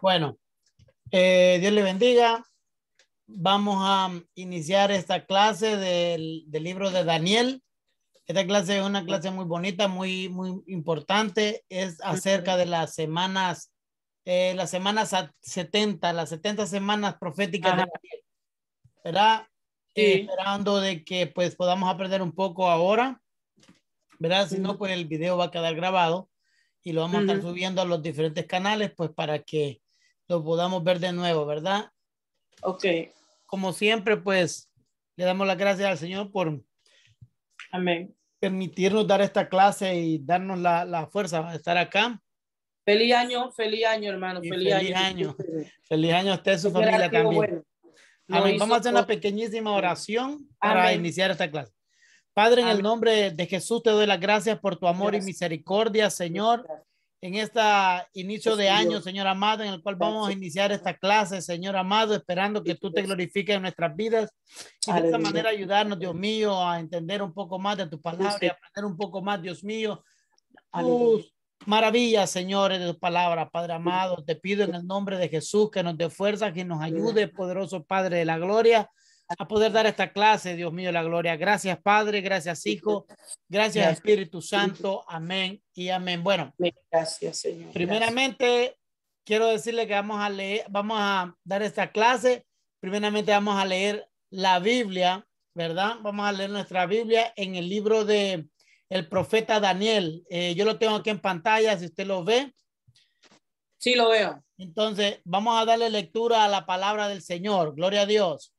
Bueno, eh, Dios le bendiga. Vamos a iniciar esta clase del, libro de Daniel. Esta clase es una clase muy bonita, muy, muy importante. Es acerca de las semanas, eh, las semanas 70, las 70 semanas proféticas de Daniel. ¿Verdad? Eh, esperando de que pues podamos aprender un poco ahora. ¿Verdad? Si no, pues el video va a quedar grabado y lo vamos a estar subiendo a los diferentes canales, pues para que lo podamos ver de nuevo, ¿verdad? Ok. Como siempre, pues le damos las gracias al Señor por Amén. permitirnos dar esta clase y darnos la, la fuerza de estar acá. Feliz año, feliz año, hermano. Feliz, año. Feliz año a usted y su familia también. Vamos a hacer una pequeñísima oración para iniciar esta clase. Padre, en el nombre de Jesús te doy las gracias por tu amor y misericordia, Señor. Gracias en este inicio de año, Señor amado, en el cual vamos a iniciar esta clase, Señor amado, esperando que tú te glorifiques en nuestras vidas y de esta manera ayudarnos, Dios mío, a entender un poco más de tu palabra y aprender un poco más, Dios mío, tus maravillas, señores, de tus palabras, Padre amado. Te pido en el nombre de Jesús que nos dé fuerza, que nos ayude, poderoso Padre de la gloria a poder dar esta clase, Dios mío, la gloria. Gracias, Padre, gracias, Hijo, gracias, Espíritu Santo. Amén y amén. Bueno, gracias, Señor. Primeramente, quiero decirle que vamos a leer, vamos a dar esta clase. Primeramente, vamos a leer la Biblia, ¿verdad? Vamos a leer nuestra Biblia en el libro de el profeta Daniel. Eh, yo lo tengo aquí en pantalla, si usted lo ve. Sí, lo veo. Entonces, vamos a darle lectura a la palabra del Señor. Gloria a Dios.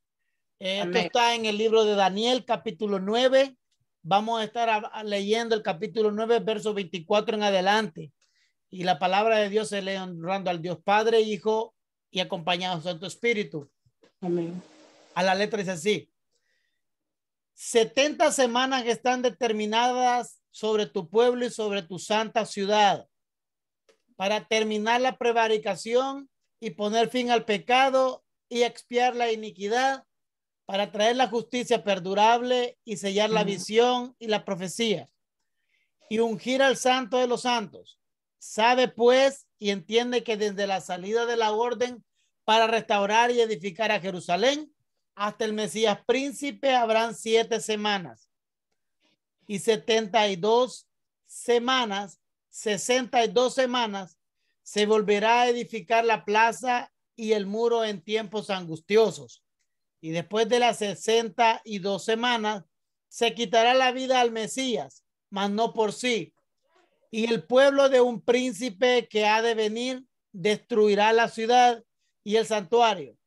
Esto está en el libro de Daniel, capítulo 9. Vamos a estar leyendo el capítulo 9, verso 24 en adelante. Y la palabra de Dios se lee honrando al Dios Padre, Hijo y acompañado Santo Espíritu. Amén. A la letra es así. 70 semanas están determinadas sobre tu pueblo y sobre tu santa ciudad para terminar la prevaricación y poner fin al pecado y expiar la iniquidad para traer la justicia perdurable y sellar la visión y la profecía y ungir al santo de los santos. Sabe pues y entiende que desde la salida de la orden para restaurar y edificar a Jerusalén hasta el Mesías príncipe habrán siete semanas y setenta y dos semanas, sesenta y dos semanas se volverá a edificar la plaza y el muro en tiempos angustiosos y después de las sesenta y dos semanas se quitará la vida al Mesías, mas no por sí. Y el pueblo de un príncipe que ha de venir destruirá la ciudad y el santuario.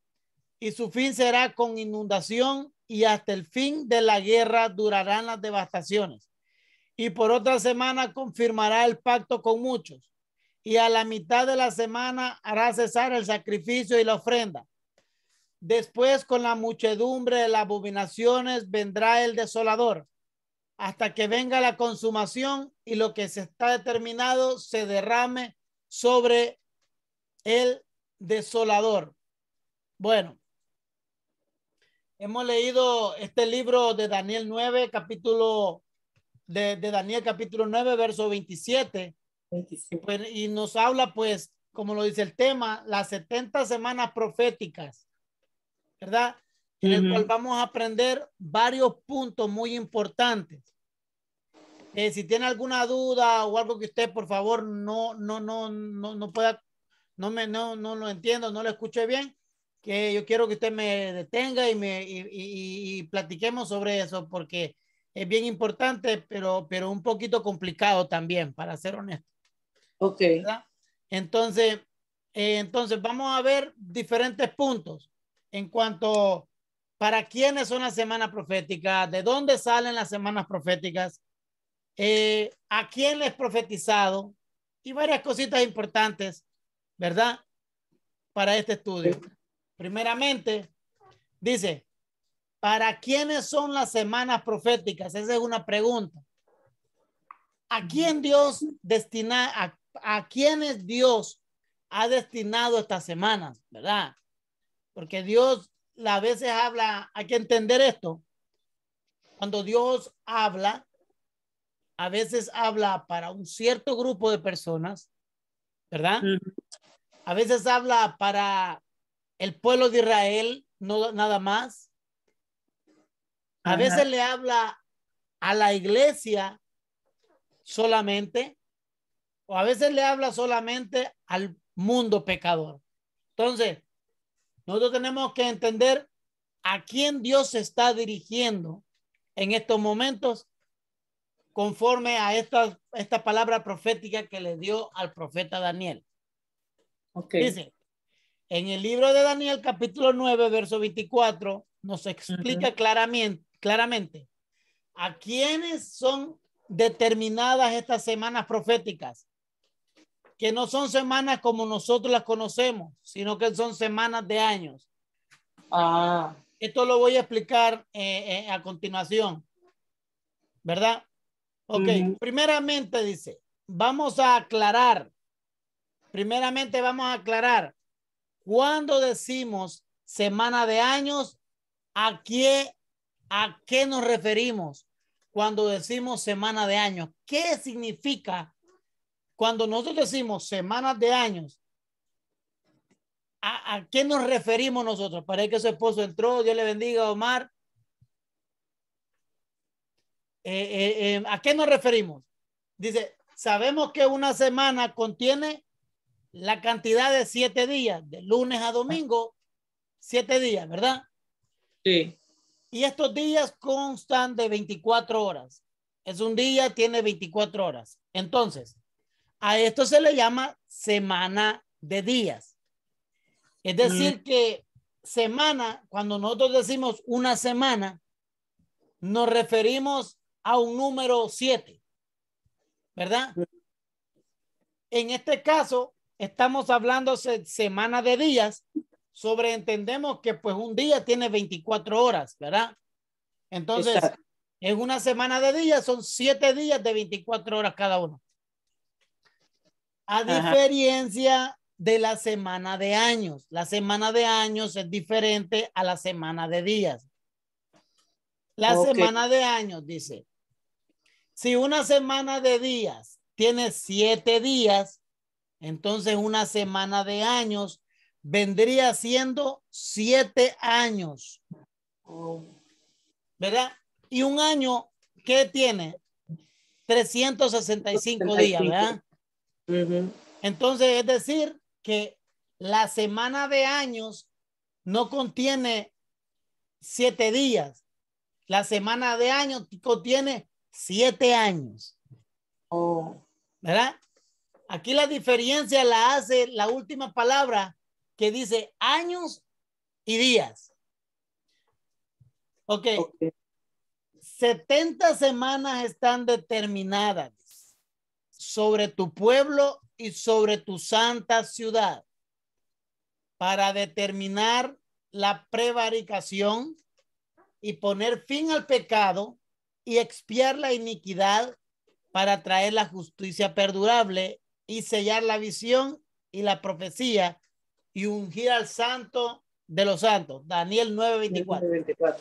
Y su fin será con inundación y hasta el fin de la guerra durarán las devastaciones. Y por otra semana confirmará el pacto con muchos. Y a la mitad de la semana hará cesar el sacrificio y la ofrenda Después con la muchedumbre de las abominaciones vendrá el desolador, hasta que venga la consumación y lo que se está determinado se derrame sobre el desolador. Bueno, hemos leído este libro de Daniel 9, capítulo de, Daniel capítulo 9, verso 27. Y, pues, y nos habla pues, como lo dice el tema, las 70 semanas proféticas ¿verdad? En el cual vamos a aprender varios puntos muy importantes. Eh, si tiene alguna duda o algo que usted, por favor, no, no, no, no, no pueda, no me, no, no lo entiendo, no lo escuché bien, que yo quiero que usted me detenga y me, y, platiquemos sobre eso, porque es bien importante, pero, pero un poquito complicado también, para ser honesto. Ok. Entonces, eh, entonces vamos a ver diferentes puntos en cuanto para quiénes son las semanas proféticas, de dónde salen las semanas proféticas, eh, a quién les profetizado y varias cositas importantes, ¿verdad? Para este estudio. Primeramente, dice, ¿para quiénes son las semanas proféticas? Esa es una pregunta. ¿A quién Dios destina, a, a quiénes Dios ha destinado estas semanas, verdad? Porque Dios a veces habla, hay que entender esto. Cuando Dios habla, a veces habla para un cierto grupo de personas, ¿verdad? A veces habla para el pueblo de Israel, no nada más. A veces le habla a la iglesia solamente, o a veces le habla solamente al mundo pecador. Entonces, nosotros tenemos que entender a quién Dios se está dirigiendo en estos momentos conforme a esta, palabra profética que le dio al profeta Daniel. Dice, en el libro de Daniel capítulo 9, verso 24, nos explica claramente, claramente a quiénes son determinadas estas semanas proféticas que no son semanas como nosotros las conocemos, sino que son semanas de años. Ah. Esto lo voy a explicar eh, eh, a continuación, ¿verdad? Ok, primeramente dice, vamos a aclarar, primeramente vamos a aclarar, cuando decimos semana de años, ¿a qué, a qué nos referimos cuando decimos semana de años? ¿Qué significa cuando nosotros decimos semanas de años, ¿a, qué nos referimos nosotros? Parece que su esposo entró, Dios le bendiga, Omar. Eh, eh, eh, ¿A qué nos referimos? Dice, sabemos que una semana contiene la cantidad de siete días, de lunes a domingo, siete días, ¿verdad? Sí. Y estos días constan de 24 horas. Es un día, tiene 24 horas. Entonces, a esto se le llama semana de días. Es mm. decir, que semana, cuando nosotros decimos una semana, nos referimos a un número 7, ¿verdad? Mm. En este caso, estamos hablando de semana de días, sobre que pues un día tiene 24 horas, ¿verdad? Entonces, en una semana de días son 7 días de 24 horas cada uno. A diferencia de la semana de años. La semana de años es diferente a la semana de días. La semana de años dice, si una semana de días tiene siete días, entonces una semana de años vendría siendo siete años. ¿Verdad? Y un año, ¿qué tiene? 365 días, ¿verdad? Entonces, es decir, que la semana de años no contiene siete días. La semana de años contiene siete años. Oh. ¿Verdad? Aquí la diferencia la hace la última palabra que dice años y días. Ok. okay. 70 semanas están determinadas sobre tu pueblo y sobre tu santa ciudad para determinar la prevaricación y poner fin al pecado y expiar la iniquidad para traer la justicia perdurable y sellar la visión y la profecía y ungir al santo de los santos. Daniel 9:24.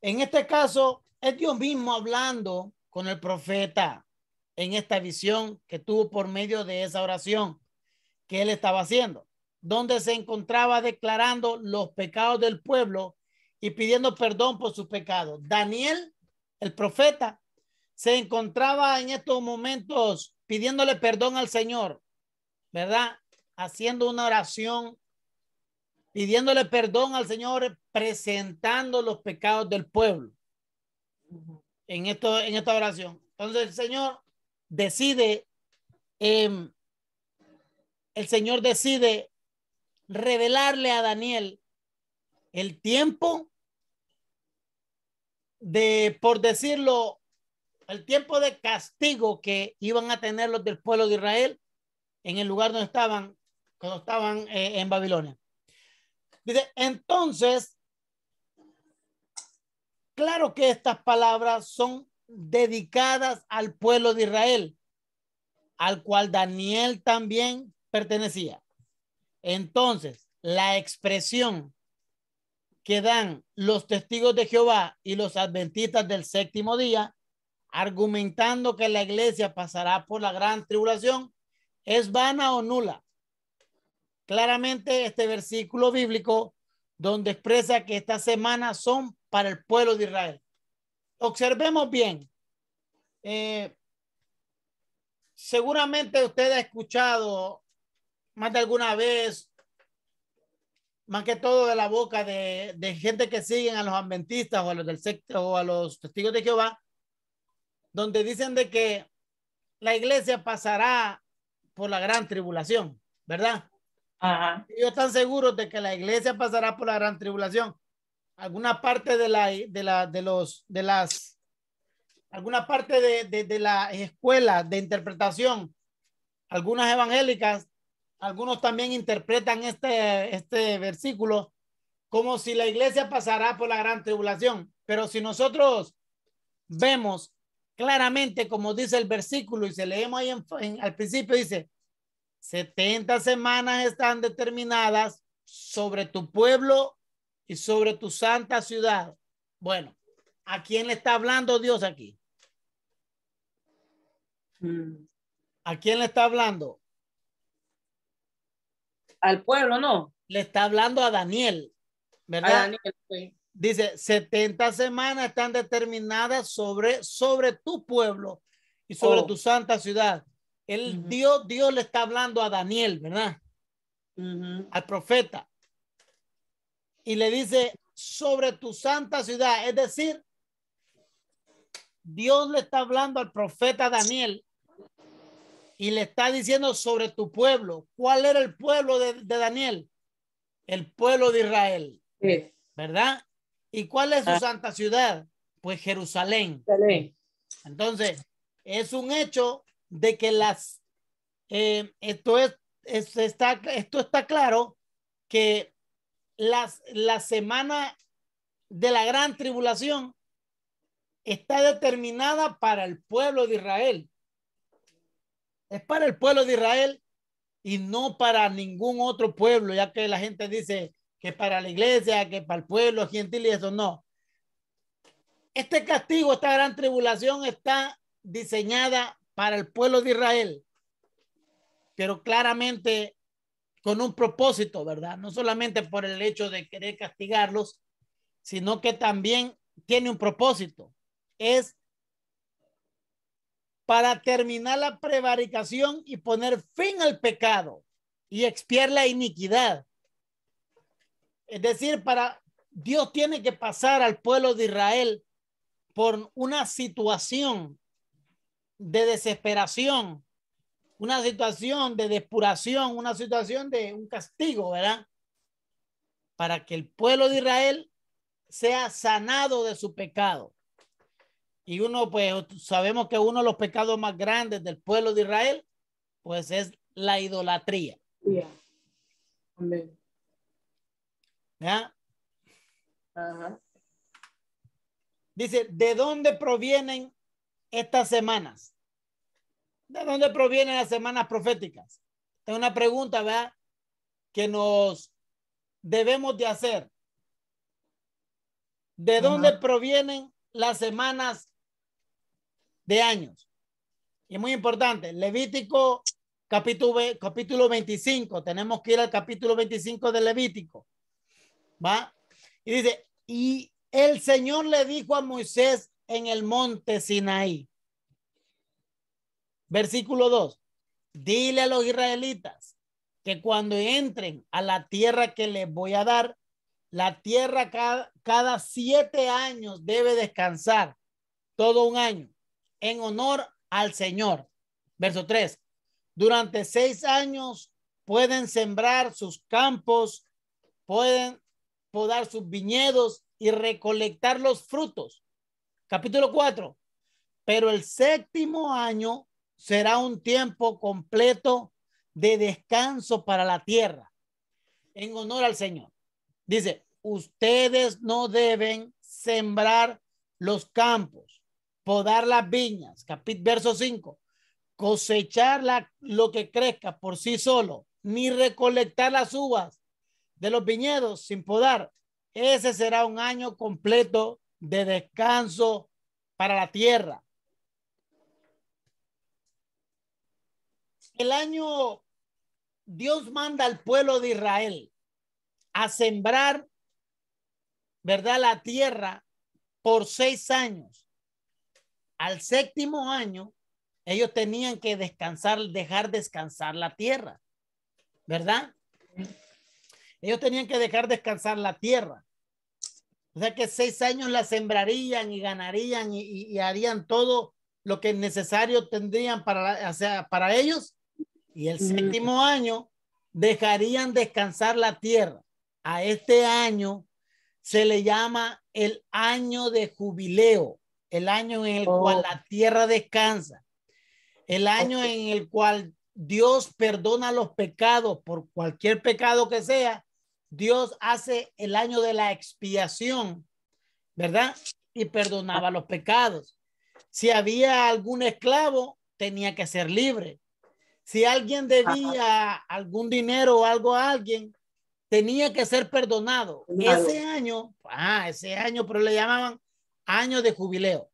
En este caso, es Dios mismo hablando con el profeta en esta visión que tuvo por medio de esa oración que él estaba haciendo, donde se encontraba declarando los pecados del pueblo y pidiendo perdón por sus pecados. Daniel, el profeta, se encontraba en estos momentos pidiéndole perdón al Señor, ¿verdad? Haciendo una oración, pidiéndole perdón al Señor, presentando los pecados del pueblo en, esto, en esta oración. Entonces el Señor decide, em, el Señor decide revelarle a Daniel el tiempo de, por decirlo, el tiempo de castigo que iban a tener los del pueblo de Israel en el lugar donde estaban, cuando estaban eh, en Babilonia. Dice, entonces Claro que estas palabras son dedicadas al pueblo de Israel, al cual Daniel también pertenecía. Entonces, la expresión que dan los testigos de Jehová y los adventistas del séptimo día, argumentando que la iglesia pasará por la gran tribulación, es vana o nula. Claramente este versículo bíblico donde expresa que estas semanas son para el pueblo de Israel. Observemos bien. Eh, seguramente usted ha escuchado más de alguna vez, más que todo de la boca de, gente que siguen a los adventistas o a los del secto o a los testigos de Jehová, donde dicen de que la iglesia pasará por la gran tribulación, ¿verdad? Ajá. Ellos están seguros de que la iglesia pasará por la gran tribulación alguna parte de la de la de los de las alguna parte de, de, de interpretación algunas evangélicas algunos también interpretan este este versículo como si la iglesia pasará por la gran tribulación pero si nosotros vemos claramente como dice el versículo y se leemos ahí al principio dice 70 semanas están determinadas sobre tu pueblo y sobre tu santa ciudad. Bueno, ¿a quién le está hablando Dios aquí? ¿A quién le está hablando? Al pueblo, ¿no? Le está hablando a Daniel, ¿verdad? Daniel, Dice, 70 semanas están determinadas sobre, sobre tu pueblo y sobre oh. tu santa ciudad. El Dios, Dios le está hablando a Daniel, ¿verdad? Al profeta y le dice sobre tu santa ciudad. Es decir, Dios le está hablando al profeta Daniel y le está diciendo sobre tu pueblo. ¿Cuál era el pueblo de, Daniel? El pueblo de Israel. Sí. ¿Verdad? ¿Y cuál es su ah. santa ciudad? Pues Jerusalén. Entonces, es un hecho de que las, eh, esto, está, esto está claro que las, la semana de la gran tribulación está determinada para el pueblo de Israel. Es para el pueblo de Israel y no para ningún otro pueblo, ya que la gente dice que para la iglesia, que para el pueblo gentil y eso no. Este castigo, esta gran tribulación está diseñada para el pueblo de Israel, pero claramente con un propósito, ¿verdad? No solamente por el hecho de querer castigarlos, sino que también tiene un propósito. Es para terminar la prevaricación y poner fin al pecado y expiar la iniquidad. Es decir, para Dios tiene que pasar al pueblo de Israel por una situación de desesperación, una situación de depuración, una situación de un castigo, ¿verdad? Para que el pueblo de Israel sea sanado de su pecado. Y uno, pues sabemos que uno de los pecados más grandes del pueblo de Israel, pues es la idolatría. Amén. ¿Ya? Ajá. Dice, ¿de dónde provienen estas semanas? ¿De dónde provienen las semanas proféticas? Es una pregunta, ¿verdad? Que nos debemos de hacer. ¿De dónde provienen las semanas de años? Y muy importante, Levítico capítulo, capítulo 25, tenemos que ir al capítulo 25 de Levítico. ¿Va? Y dice, y el Señor le dijo a Moisés en el monte Sinaí, Versículo 2. Dile a los israelitas que cuando entren a la tierra que les voy a dar, la tierra cada, siete años debe descansar todo un año en honor al Señor. Verso 3. Durante seis años pueden sembrar sus campos, pueden podar sus viñedos y recolectar los frutos. Capítulo 4. Pero el séptimo año será un tiempo completo de descanso para la tierra en honor al Señor. Dice, ustedes no deben sembrar los campos, podar las viñas, capítulo verso 5, cosechar la, lo que crezca por sí solo, ni recolectar las uvas de los viñedos sin podar. Ese será un año completo de descanso para la tierra. el año, Dios manda al pueblo de Israel a sembrar, ¿verdad? La tierra por seis años. Al séptimo año, ellos tenían que descansar, dejar descansar la tierra, ¿verdad? Ellos tenían que dejar descansar la tierra. O sea que seis años la sembrarían y ganarían y, harían todo lo que necesario tendrían para, para ellos y el séptimo año dejarían descansar la tierra. A este año se le llama el año de jubileo, el año en el cual la oh. tierra descansa, el año en el cual Dios perdona los pecados por cualquier pecado que sea. Dios hace el año de la expiación, ¿verdad? Y perdonaba los pecados. Si había algún esclavo, tenía que ser libre si alguien debía algún dinero o algo a alguien, tenía que ser perdonado. Ese año, ah, ese año, pero le llamaban año de jubileo.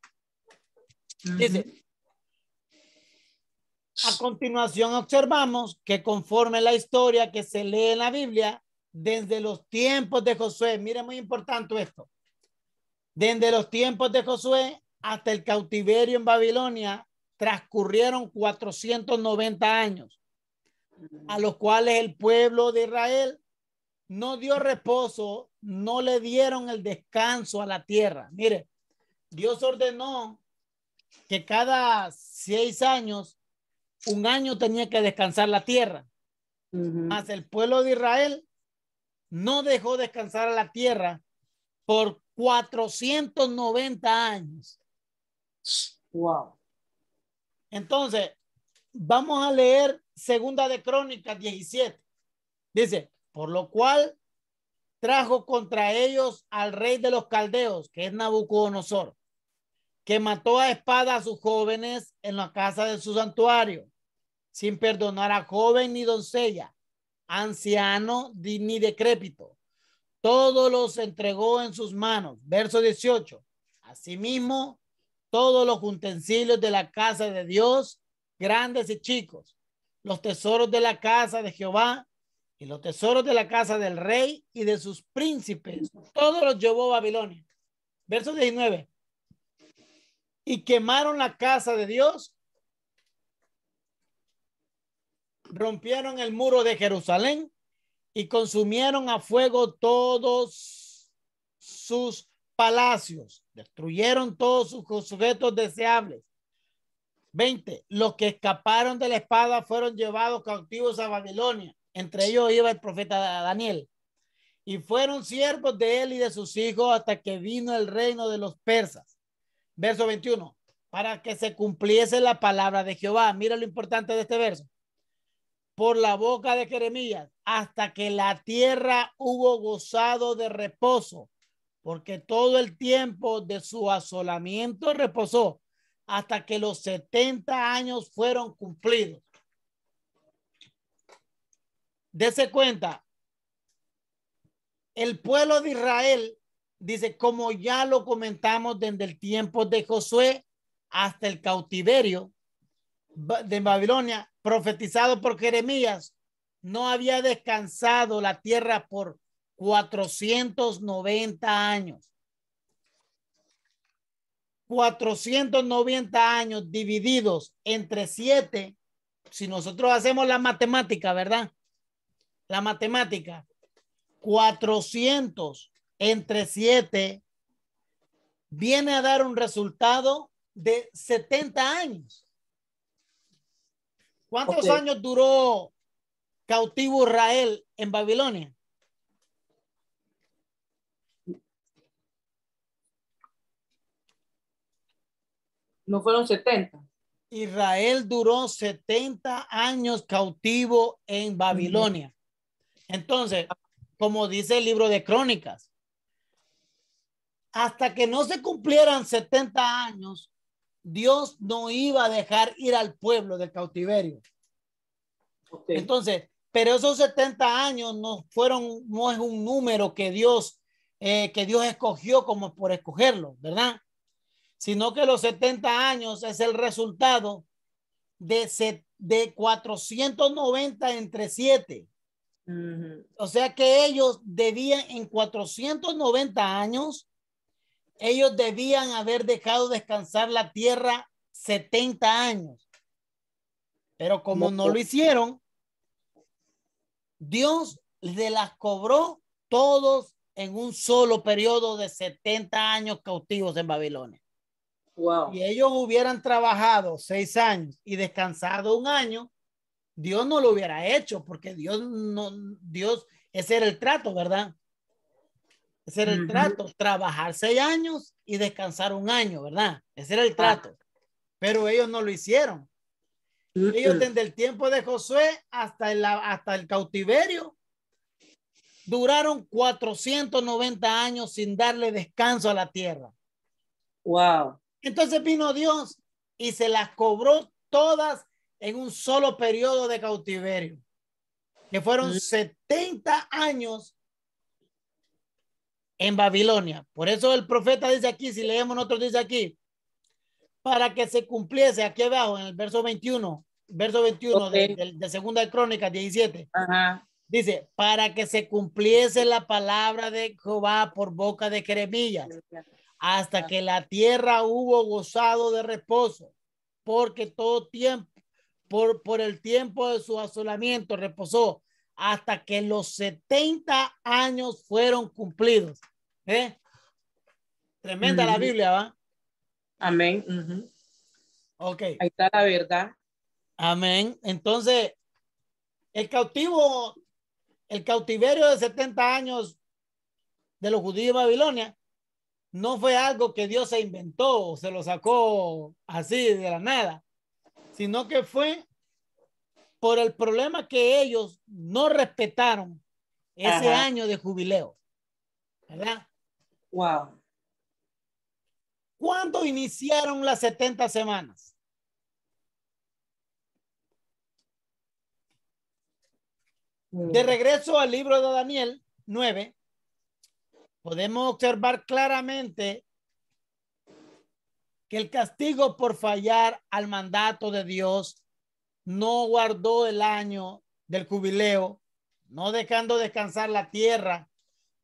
a continuación observamos que conforme la historia que se lee en la Biblia, desde los tiempos de Josué, mire muy importante esto, desde los tiempos de Josué hasta el cautiverio en Babilonia, transcurrieron 490 años, a mm. los cuales el pueblo de Israel no dio reposo, no le dieron el descanso a la tierra. Mire, Dios ordenó que cada seis años, un año tenía que descansar la tierra. Más Mas el pueblo de Israel no dejó descansar a la tierra por 490 años. Wow. Entonces, vamos a leer Segunda de Crónicas 17. Dice, por lo cual trajo contra ellos al rey de los caldeos, que es Nabucodonosor, que mató a espada a sus jóvenes en la casa de su santuario, sin perdonar a joven ni doncella, anciano ni decrépito. Todos los entregó en sus manos. Verso 18. Asimismo, todos los utensilios de la casa de Dios, grandes y chicos, los tesoros de la casa de Jehová y los tesoros de la casa del rey y de sus príncipes. Todos los llevó a Babilonia. Verso 19. Y quemaron la casa de Dios. Rompieron el muro de Jerusalén y consumieron a fuego todos sus palacios Destruyeron todos sus sujetos deseables. 20. Los que escaparon de la espada fueron llevados cautivos a Babilonia. Entre ellos iba el profeta Daniel. Y fueron siervos de él y de sus hijos hasta que vino el reino de los persas. Verso 21. Para que se cumpliese la palabra de Jehová. Mira lo importante de este verso. Por la boca de Jeremías, hasta que la tierra hubo gozado de reposo porque todo el tiempo de su asolamiento reposó hasta que los 70 años fueron cumplidos. Dese cuenta, el pueblo de Israel dice, como ya lo comentamos desde el tiempo de Josué hasta el cautiverio de Babilonia, profetizado por Jeremías, no había descansado la tierra por 490 años. 490 años divididos entre siete si nosotros hacemos la matemática, ¿verdad? La matemática, 400 entre 7 viene a dar un resultado de 70 años. ¿Cuántos años duró cautivo Israel en Babilonia? No fueron 70. Israel duró 70 años cautivo en Babilonia. Entonces, como dice el libro de Crónicas, hasta que no se cumplieran 70 años, Dios no iba a dejar ir al pueblo del cautiverio. Entonces, pero esos 70 años no fueron, no es un número que Dios, eh, que Dios escogió como por escogerlo, ¿verdad? sino que los 70 años es el resultado de, de 490 entre 7. O sea que ellos debían en 490 años, ellos debían haber dejado descansar la tierra 70 años. Pero como no, lo hicieron, Dios les las cobró todos en un solo periodo de 70 años cautivos en Babilonia. Y ellos hubieran trabajado seis años y descansado un año, Dios no lo hubiera hecho, porque Dios no, Dios, ese era el trato, ¿verdad? Ese era el trato, trabajar seis años y descansar un año, ¿verdad? Ese era el trato. Pero ellos no lo hicieron. Ellos desde el tiempo de Josué hasta el, hasta el cautiverio duraron 490 años sin darle descanso a la tierra. Wow. Entonces vino Dios y se las cobró todas en un solo periodo de cautiverio, que fueron 70 mm. años en Babilonia. Por eso el profeta dice aquí, si leemos nosotros dice aquí, para que se cumpliese aquí abajo en el verso 21, verso 21 de, de, Segunda Crónica 17. Dice, para que se cumpliese la palabra de Jehová por boca de Jeremías, hasta que la tierra hubo gozado de reposo, porque todo tiempo, por, por el tiempo de su asolamiento reposó, hasta que los 70 años fueron cumplidos. ¿Eh? Tremenda la Biblia, ¿va? Amén. Ok. Ahí está la verdad. Amén. Entonces, el cautivo, el cautiverio de 70 años de los judíos de Babilonia no fue algo que Dios se inventó o se lo sacó así de la nada, sino que fue por el problema que ellos no respetaron ese año de jubileo. ¿Verdad? Wow. ¿Cuándo iniciaron las 70 semanas? De mm. regreso al libro de Daniel 9, podemos observar claramente que el castigo por fallar al mandato de Dios no guardó el año del jubileo, no dejando descansar la tierra.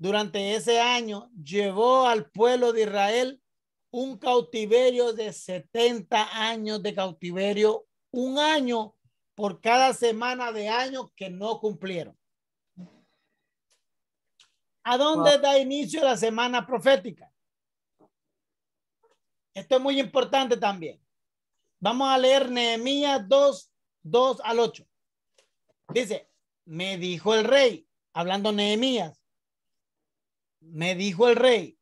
Durante ese año llevó al pueblo de Israel un cautiverio de 70 años de cautiverio, un año por cada semana de año que no cumplieron. ¿A dónde da inicio la semana profética? Esto es muy importante también. Vamos a leer Nehemías 2, 2 al 8. Dice, me dijo el rey, hablando Nehemías, me dijo el rey,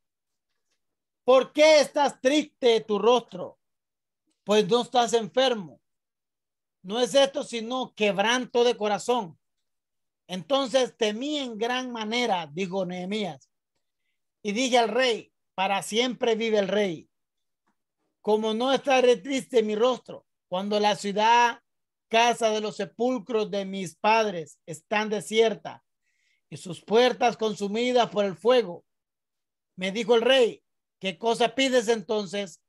¿por qué estás triste tu rostro? Pues no estás enfermo. No es esto sino quebranto de corazón. Entonces temí en gran manera, dijo Nehemías, y dije al rey, para siempre vive el rey. Como no estaré triste mi rostro cuando la ciudad, casa de los sepulcros de mis padres, están desierta y sus puertas consumidas por el fuego. Me dijo el rey, ¿qué cosa pides entonces?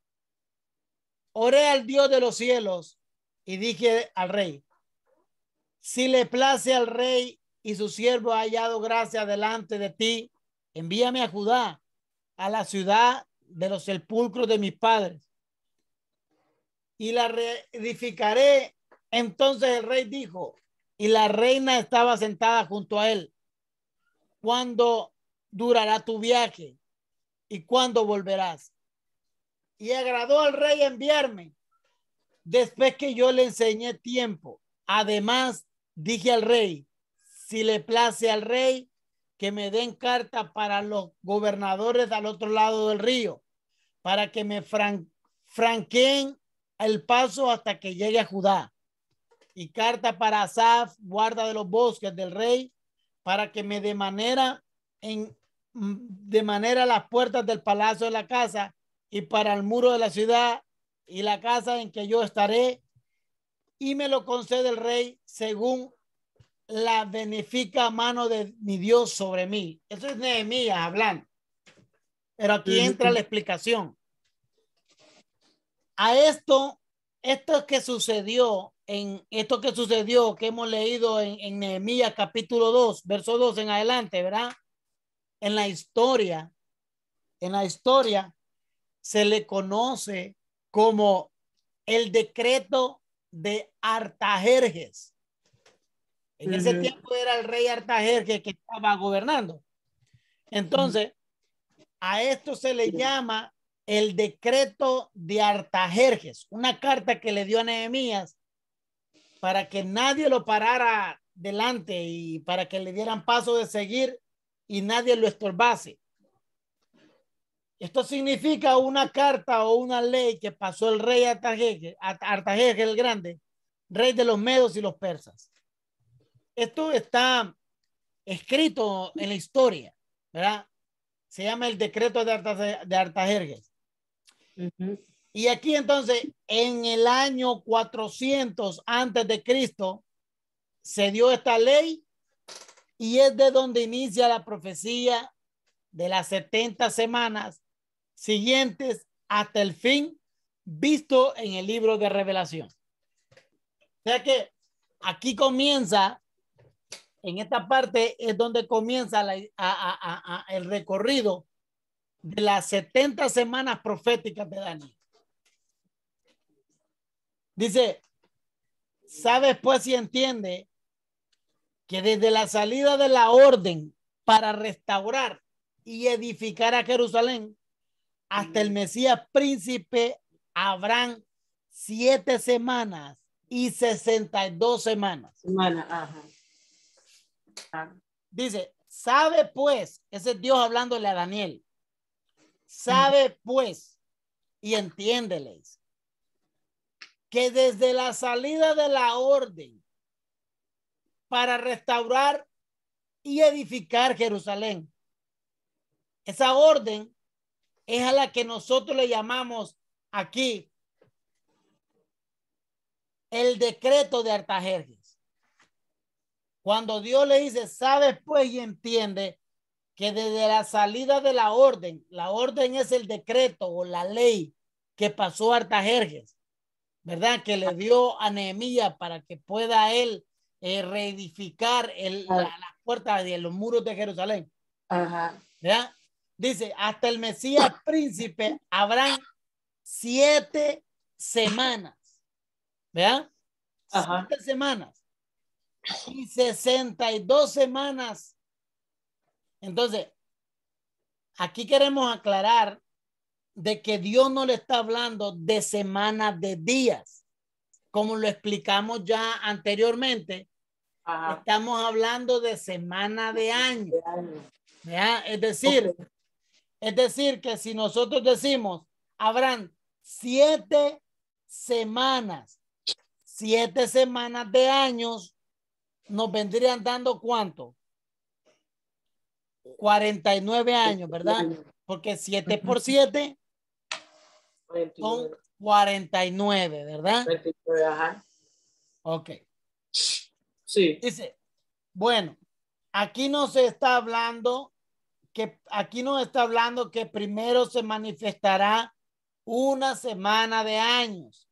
Oré al Dios de los cielos y dije al rey, si le place al rey y su siervo ha hallado gracia delante de ti. Envíame a Judá, a la ciudad de los sepulcros de mis padres. Y la reedificaré. Entonces el rey dijo, y la reina estaba sentada junto a él. ¿Cuándo durará tu viaje? ¿Y cuándo volverás? Y agradó al rey enviarme después que yo le enseñé tiempo. Además, dije al rey, si le place al rey, que me den carta para los gobernadores al otro lado del río, para que me franqueen el paso hasta que llegue a Judá. Y carta para Asaf, guarda de los bosques del rey, para que me de manera en de manera las puertas del palacio de la casa y para el muro de la ciudad y la casa en que yo estaré y me lo concede el rey según la benefica mano de mi Dios sobre mí. Eso es Nehemías hablando. Pero aquí entra la explicación. A esto, esto que sucedió en esto que sucedió, que hemos leído en, en Nehemías capítulo 2, verso 2 en adelante, ¿verdad? En la historia, en la historia se le conoce como el decreto de Artajerjes. En ese tiempo era el rey Artajerjes que estaba gobernando. Entonces, a esto se le llama el decreto de Artajerjes, una carta que le dio a Nehemías para que nadie lo parara delante y para que le dieran paso de seguir y nadie lo estorbase. Esto significa una carta o una ley que pasó el rey Artajerjes, Artajerjes el Grande, rey de los medos y los persas esto está escrito en la historia, ¿verdad? Se llama el decreto de, Artajerjes. Y aquí entonces, en el año 400 antes de Cristo, se dio esta ley y es de donde inicia la profecía de las 70 semanas siguientes hasta el fin visto en el libro de revelación. O sea que aquí comienza en esta parte es donde comienza el recorrido de las 70 semanas proféticas de Daniel. Dice, sabes pues si entiende que desde la salida de la orden para restaurar y edificar a Jerusalén hasta el Mesías príncipe habrán siete semanas y 62 semanas. Semana, ajá. Dice, sabe pues, ese Dios hablándole a Daniel. Sabe pues y entiéndeles que desde la salida de la orden para restaurar y edificar Jerusalén, esa orden es a la que nosotros le llamamos aquí el decreto de Artajerjes. Cuando Dios le dice, sabes pues y entiende que desde la salida de la orden, la orden es el decreto o la ley que pasó a Artajerjes, ¿verdad? Que le dio a Nehemías para que pueda él eh, reedificar el, la, ah. las puertas y los muros de Jerusalén. Ajá. ¿verdad? Dice, hasta el Mesías príncipe habrán siete semanas, ¿verdad? Ajá. Siete semanas y 62 semanas. Entonces, aquí queremos aclarar de que Dios no le está hablando de semanas de días. Como lo explicamos ya anteriormente, estamos hablando de semana de años Es decir, es decir, que si nosotros decimos, habrán siete semanas, siete semanas de años, nos vendrían dando cuánto? 49 años, ¿verdad? Porque 7 por 7 son 49, ¿verdad? 49, ajá. Ok. Sí. Dice, bueno, aquí nos está hablando que aquí nos está hablando que primero se manifestará una semana de años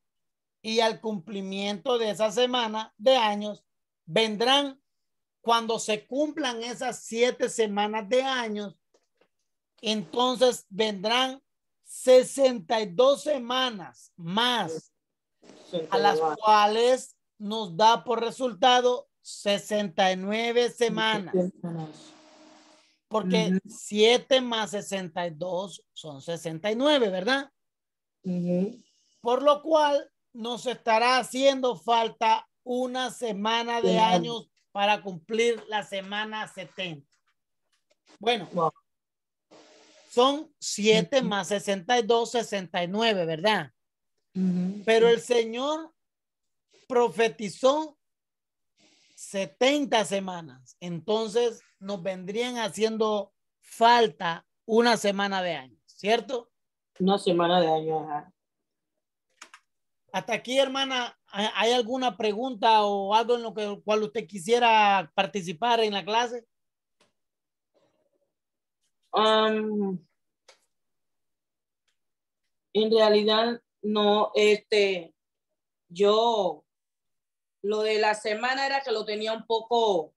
y al cumplimiento de esa semana de años vendrán cuando se cumplan esas siete semanas de años, entonces vendrán 62 semanas más, a las cuales nos da por resultado 69 semanas. Porque siete 7 más 62 son 69, ¿verdad? Por lo cual nos estará haciendo falta una semana de años para cumplir la semana 70. Bueno, son 7 más 62, 69, ¿verdad? Pero el Señor profetizó 70 semanas. Entonces nos vendrían haciendo falta una semana de años, ¿cierto? Una semana de años. Hasta aquí, hermana, ¿Hay alguna pregunta o algo en lo que, cual usted quisiera participar en la clase? Um, en realidad, no, este, yo, lo de la semana era que lo tenía un poco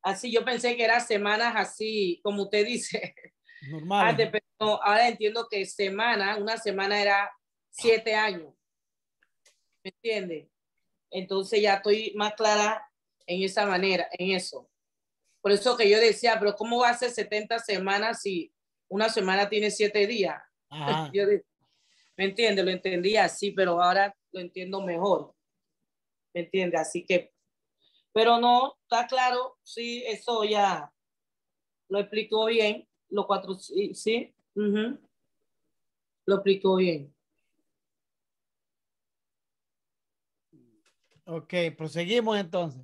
así, yo pensé que era semanas así, como usted dice. Normal. Ah, pero ahora entiendo que semana, una semana era siete años. ¿Me entiendes? Entonces ya estoy más clara en esa manera, en eso. Por eso que yo decía, pero ¿cómo va a ser 70 semanas si una semana tiene 7 días? ¿Me entiende Lo entendía así, pero ahora lo entiendo mejor. ¿Me entiende Así que, pero no, está claro, sí, eso ya lo explicó bien, los cuatro, sí, sí lo explicó bien. Ok, proseguimos entonces.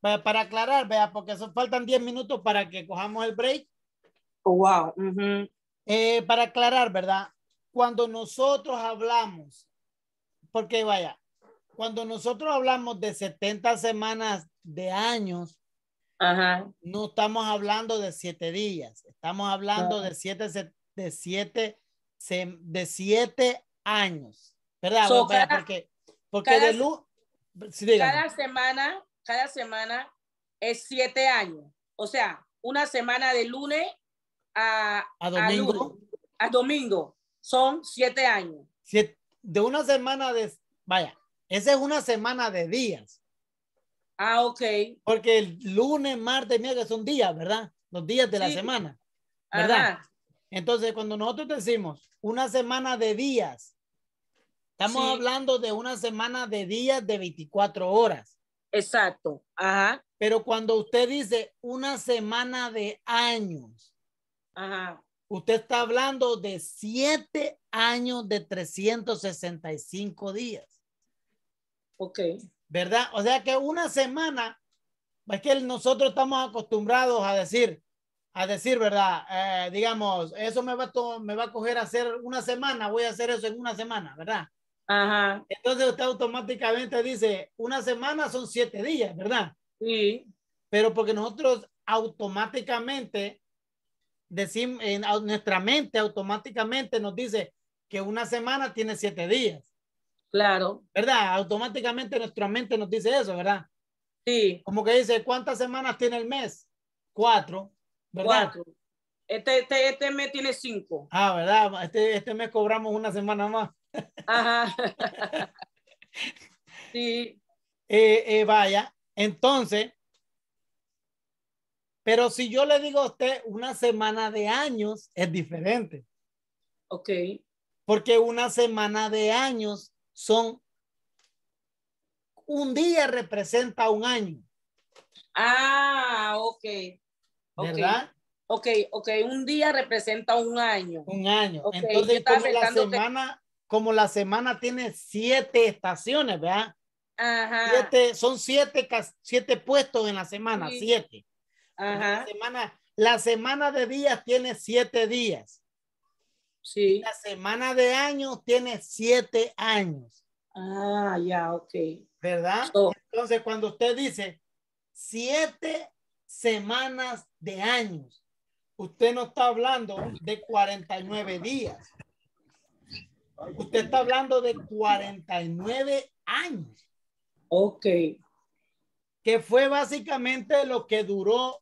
Para, para aclarar, vea, porque son, faltan 10 minutos para que cojamos el break. wow. Eh, para aclarar, ¿verdad? Cuando nosotros hablamos, porque vaya, cuando nosotros hablamos de 70 semanas de años, Ajá. no estamos hablando de 7 días, estamos hablando de 7 de siete, de años, ¿verdad? porque porque cada, semana, cada semana es siete años. O sea, una semana de lunes a, domingo. A, domingo son siete años. de una semana de, vaya, esa es una semana de días. Ah, ok. Porque el lunes, martes, miércoles son días, ¿verdad? Los días de la semana. ¿Verdad? Entonces, cuando nosotros decimos una semana de días, Estamos hablando de una semana de días de 24 horas. Exacto. Ajá. Pero cuando usted dice una semana de años, Ajá. usted está hablando de siete años de 365 días. Ok. ¿Verdad? O sea que una semana, es que nosotros estamos acostumbrados a decir, a decir, ¿verdad? Eh, digamos, eso me va, a me va a coger a hacer una semana, voy a hacer eso en una semana, ¿verdad? Ajá. Entonces usted automáticamente dice, una semana son siete días, ¿verdad? Sí. Pero porque nosotros automáticamente decimos, en nuestra mente automáticamente nos dice que una semana tiene siete días. Claro. ¿Verdad? Automáticamente nuestra mente nos dice eso, ¿verdad? Sí. Como que dice, ¿cuántas semanas tiene el mes? Cuatro, ¿verdad? Cuatro. Este, este, este mes tiene cinco. Ah, ¿verdad? Este, este mes cobramos una semana más. Ajá. Sí. Eh, eh, vaya, entonces, pero si yo le digo a usted una semana de años, es diferente. Ok. Porque una semana de años son, un día representa un año. Ah, ok. ¿Verdad? Ok, ok, un día representa un año. Un año. Entonces, la semana, como la semana tiene siete estaciones, ¿verdad? Ajá. son siete, siete puestos en la semana, siete. Ajá. La, semana, de días tiene siete días. Sí. La semana de años tiene siete años. Ah, ya, ok. ¿Verdad? Entonces, cuando usted dice siete semanas de años, usted no está hablando de 49 días. Usted está hablando de 49 años. Ok. Que fue básicamente lo que duró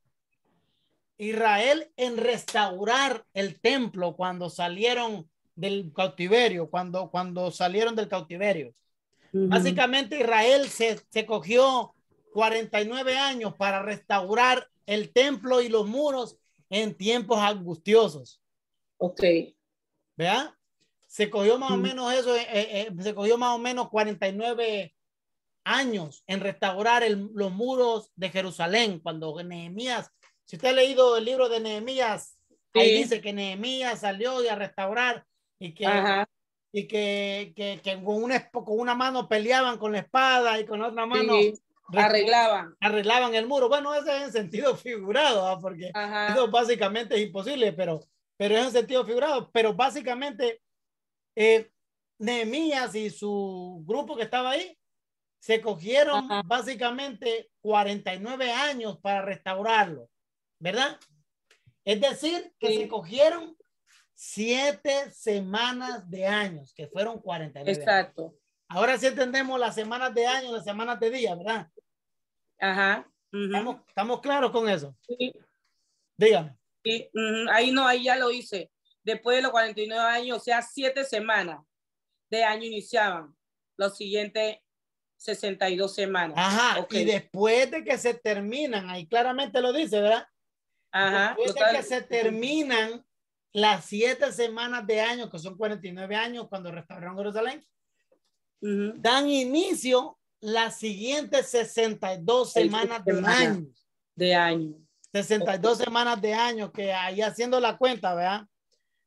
Israel en restaurar el templo cuando salieron del cautiverio, cuando, cuando salieron del cautiverio. Básicamente Israel se, se cogió 49 años para restaurar el templo y los muros en tiempos angustiosos. Ok. ¿Vea? Mm. Eh, eh, eh, se cogió más o menos eso, se cogió más o menos 49 años en restaurar los muros de Jerusalén, cuando Nehemías, si usted ha leído el libro de Nehemías, ahí dice que Nehemías salió a restaurar y que, y que, que, con, una, con, una, mano peleaban con la espada y con otra mano arreglaban. arreglaban el muro. Bueno, ese es en sentido figurado, ¿ah? porque eso básicamente es imposible, pero, pero es en sentido figurado, pero básicamente eh, Nehemías y su grupo que estaba ahí se cogieron básicamente 49 años para restaurarlo, ¿verdad? Es decir, que se cogieron siete semanas de años, que fueron 49. Exacto. Ahora sí entendemos las semanas de años, las semanas de días ¿verdad? Ajá. ¿Estamos, claros con eso? Sí. Dígame. Sí. Ahí no, ahí ya lo hice después de los 49 años, o sea, siete semanas de año iniciaban los siguientes 62 semanas. Ajá, y después de que se terminan, ahí claramente lo dice, ¿verdad? Ajá. Después de que se terminan las siete semanas de año, que son 49 años cuando restauraron Jerusalén, dan inicio las siguientes 62 semanas de año De año. 62 semanas de año, que ahí haciendo la cuenta, ¿verdad?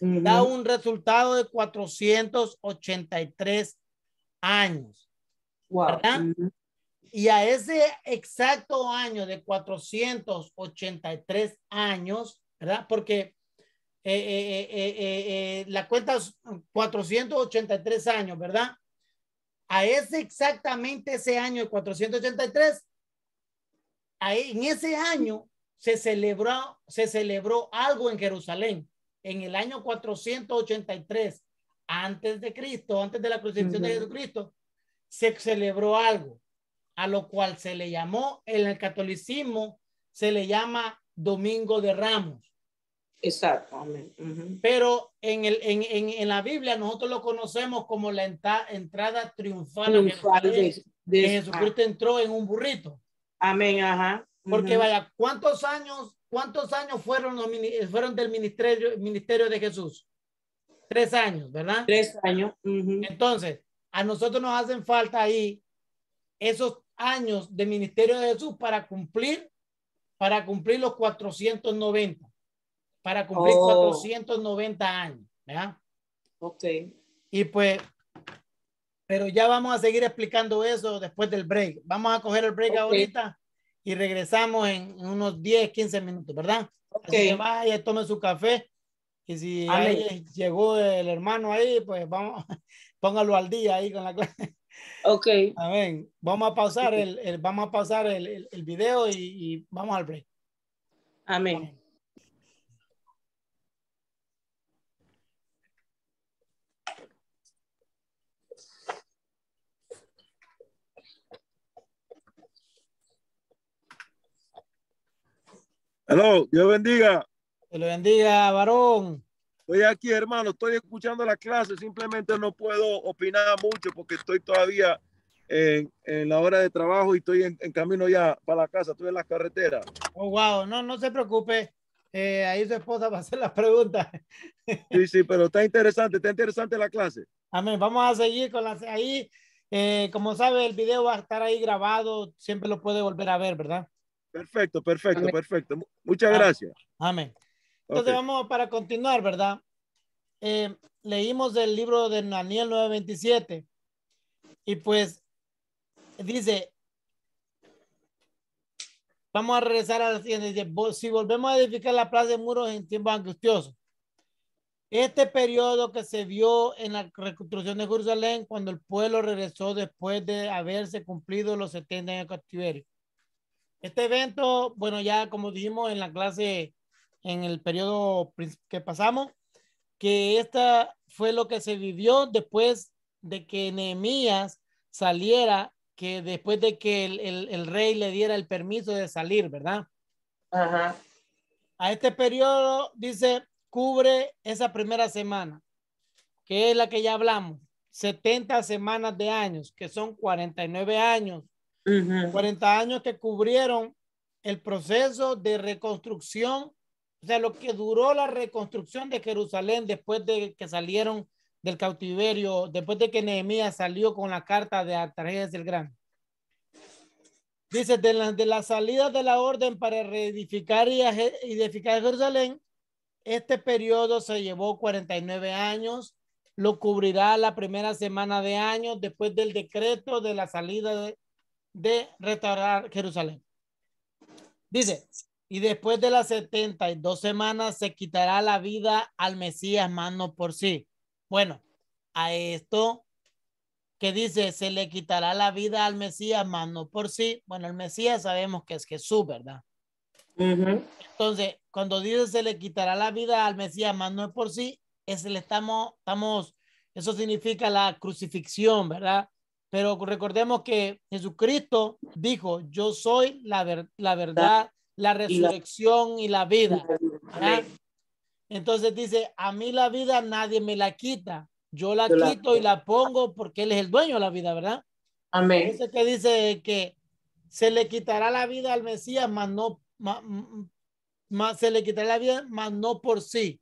da un resultado de 483 años. ¿verdad? Y a ese exacto año de 483 años, ¿verdad? Porque eh, eh, eh, la cuenta es 483 años, ¿verdad? A ese exactamente ese año de 483, ahí, en ese año se celebró, se celebró algo en Jerusalén en el año 483 antes de Cristo, antes de la crucifixión de Jesucristo, se celebró algo, a lo cual se le llamó, en el catolicismo, se le llama Domingo de Ramos. Exacto. Amén. Pero en, el, en, en, la Biblia nosotros lo conocemos como la entrada triunfal, de, que Jesucristo entró en un burrito. Amén, ajá. Porque vaya, ¿cuántos años ¿Cuántos años fueron, eh, fueron del ministerio, ministerio de Jesús? Tres años, ¿verdad? Tres años. Entonces, a nosotros nos hacen falta ahí esos años de ministerio de Jesús para cumplir, para cumplir los 490, para cumplir 490 años, ¿verdad? Ok. Y pues, pero ya vamos a seguir explicando eso después del break. Vamos a coger el break ahorita y regresamos en unos 10, 15 minutos, ¿verdad? Okay. que vaya, tome su café. Y si llegó el hermano ahí, pues vamos, póngalo al día ahí con la clase. Ok. Amén. Vamos a pausar el, vamos a pausar el, el, video y, vamos al break. Amén. Hello, Dios bendiga. Dios bendiga, varón. Estoy aquí, hermano, estoy escuchando la clase, simplemente no puedo opinar mucho porque estoy todavía en, la hora de trabajo y estoy en, camino ya para la casa, estoy en la carretera. Oh, wow, no, no se preocupe. Eh, ahí su esposa va a hacer las preguntas. Sí, sí, pero está interesante, está interesante la clase. Amén, vamos a seguir con las... Ahí, eh, como sabe, el video va a estar ahí grabado, siempre lo puede volver a ver, ¿verdad? Perfecto, perfecto, perfecto. Muchas gracias. Amén. Entonces vamos para continuar, ¿verdad? Eh, leímos el libro de Daniel 9:27 y pues dice, vamos a regresar a la siguiente, si volvemos a edificar la plaza de muros en tiempos angustiosos, este periodo que se vio en la reconstrucción de Jerusalén cuando el pueblo regresó después de haberse cumplido los 70 años de cautiverio. Este evento, bueno, ya como dijimos en la clase, en el periodo que pasamos, que esta fue lo que se vivió después de que Nehemías saliera, que después de que el, rey le diera el permiso de salir, ¿verdad? Ajá. A este periodo, dice, cubre esa primera semana, que es la que ya hablamos, 70 semanas de años, que son 49 años cuarenta 40 años que cubrieron el proceso de reconstrucción, o sea, lo que duró la reconstrucción de Jerusalén después de que salieron del cautiverio, después de que Nehemías salió con la carta de Artajerjes el Gran Dice, de la, de salida de la orden para reedificar y edificar Jerusalén, este periodo se llevó 49 años, lo cubrirá la primera semana de año después del decreto de la salida de, de restaurar Jerusalén. Dice, y después de las 72 semanas se quitará la vida al Mesías mano por sí. Bueno, a esto que dice, se le quitará la vida al Mesías mano por sí. Bueno, el Mesías sabemos que es Jesús, ¿verdad? Entonces, cuando dice se le quitará la vida al Mesías mano por sí, es el estamos, estamos, eso significa la crucifixión, ¿verdad? Pero recordemos que Jesucristo dijo, yo soy la, la verdad, la resurrección y la vida. Entonces dice, a mí la vida nadie me la quita. Yo la quito y la pongo porque Él es el dueño de la vida, ¿verdad? Amén. que dice que se le quitará la vida al Mesías, mas no, más se le quitará la vida, mas no por sí.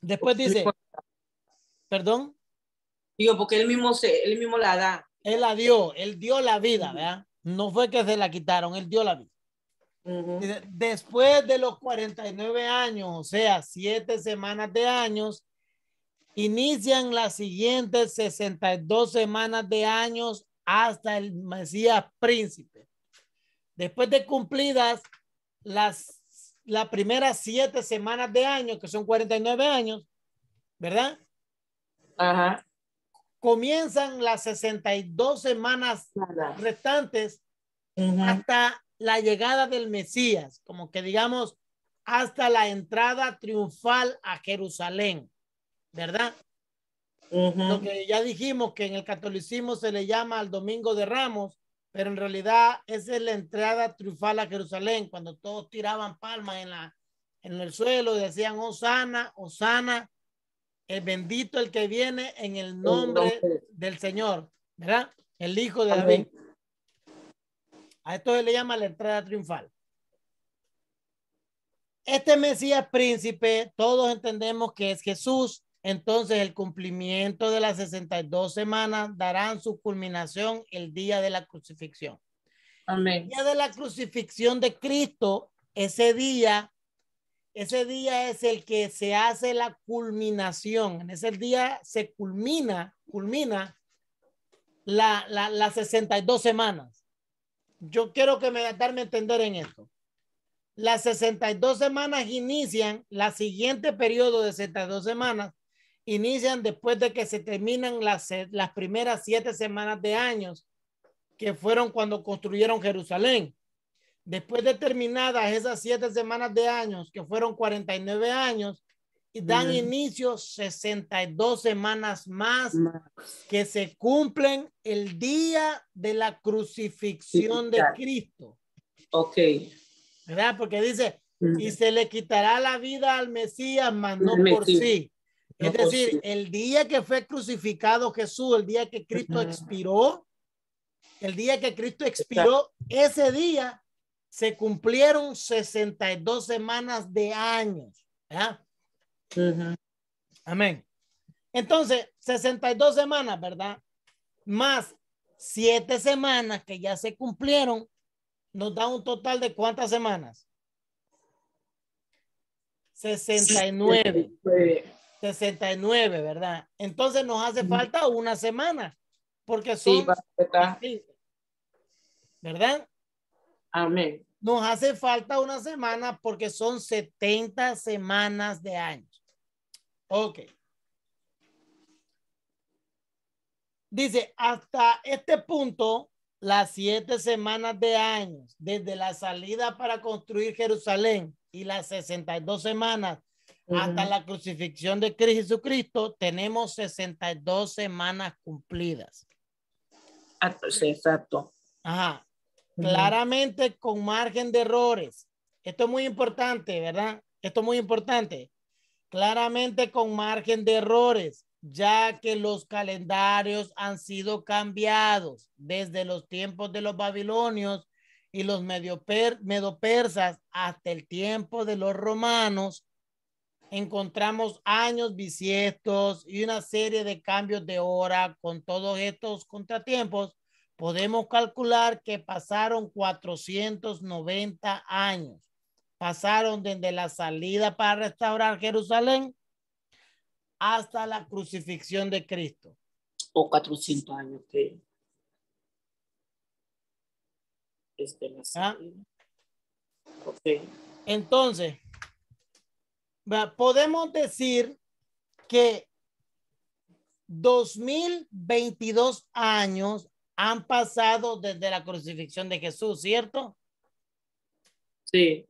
Después dice, perdón. Digo, porque él mismo, se, él mismo la da. Él la dio, él dio la vida, ¿verdad? No fue que se la quitaron, él dio la vida. Después de los 49 años, o sea, siete semanas de años, inician las siguientes 62 semanas de años hasta el Mesías Príncipe. Después de cumplidas las, las primeras siete semanas de años, que son 49 años, ¿verdad? Ajá comienzan las 62 semanas restantes hasta la llegada del Mesías, como que digamos, hasta la entrada triunfal a Jerusalén, ¿verdad? Lo que ya dijimos que en el catolicismo se le llama al Domingo de Ramos, pero en realidad esa es la entrada triunfal a Jerusalén, cuando todos tiraban palmas en, la, en el suelo y decían, Osana, Osana, el bendito el que viene en el nombre del Señor, ¿verdad? El hijo de David. A esto se le llama la entrada triunfal. Este Mesías príncipe, todos entendemos que es Jesús, entonces el cumplimiento de las 62 semanas darán su culminación el día de la crucifixión. Amén. El día de la crucifixión de Cristo, ese día ese día es el que se hace la culminación. En ese día se culmina, culmina las 62 semanas. Yo quiero que me darme a entender en esto. Las 62 semanas inician, la siguiente periodo de 62 semanas inician después de que se terminan las, las primeras siete semanas de años, que fueron cuando construyeron Jerusalén. Después de terminadas esas siete semanas de años, que fueron 49 años, y dan inicio 62 semanas más que se cumplen el día de la crucifixión de Cristo. Ok. ¿Verdad? Porque dice, y se le quitará la vida al Mesías, mandó no por sí. es decir, el día que fue crucificado Jesús, el día que Cristo expiró, el día que Cristo expiró, ese día se cumplieron 62 semanas de años. ¿verdad? Uh Amén. Entonces, 62 semanas, ¿verdad? Más 7 semanas que ya se cumplieron, nos da un total de cuántas semanas? 69. 69, ¿verdad? Entonces nos hace falta una semana, porque son... Sí, ¿Verdad? Amén. Nos hace falta una semana porque son 70 semanas de años. Ok. Dice, hasta este punto, las siete semanas de años, desde la salida para construir Jerusalén y las 62 semanas hasta la crucifixión de Jesucristo, tenemos 62 semanas cumplidas. Exacto. Ajá claramente con margen de errores. Esto es muy importante, ¿verdad? Esto es muy importante. Claramente con margen de errores, ya que los calendarios han sido cambiados desde los tiempos de los babilonios y los medio persas hasta el tiempo de los romanos. Encontramos años bisiestos y una serie de cambios de hora con todos estos contratiempos podemos calcular que pasaron 490 años. Pasaron desde la salida para restaurar Jerusalén hasta la crucifixión de Cristo. O 400 años que este. Ah. Entonces, podemos decir que 2022 años han pasado desde la crucifixión de Jesús, ¿cierto? Sí.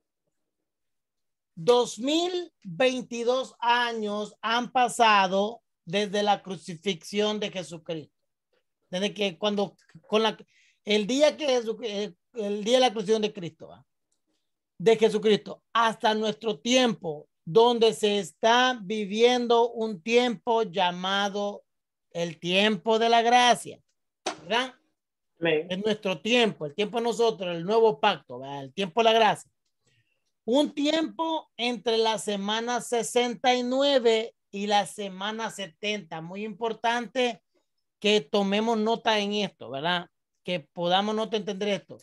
2022 años han pasado desde la crucifixión de Jesucristo. Desde que cuando, con la, el día que eh, el, día de la crucifixión de Cristo, de Jesucristo, hasta nuestro tiempo, donde se está viviendo un tiempo llamado el tiempo de la gracia. ¿verdad? Es nuestro tiempo, el tiempo nosotros, el nuevo pacto, ¿verdad? el tiempo de la gracia. Un tiempo entre la semana 69 y la semana 70. Muy importante que tomemos nota en esto, ¿verdad? Que podamos nota entender esto.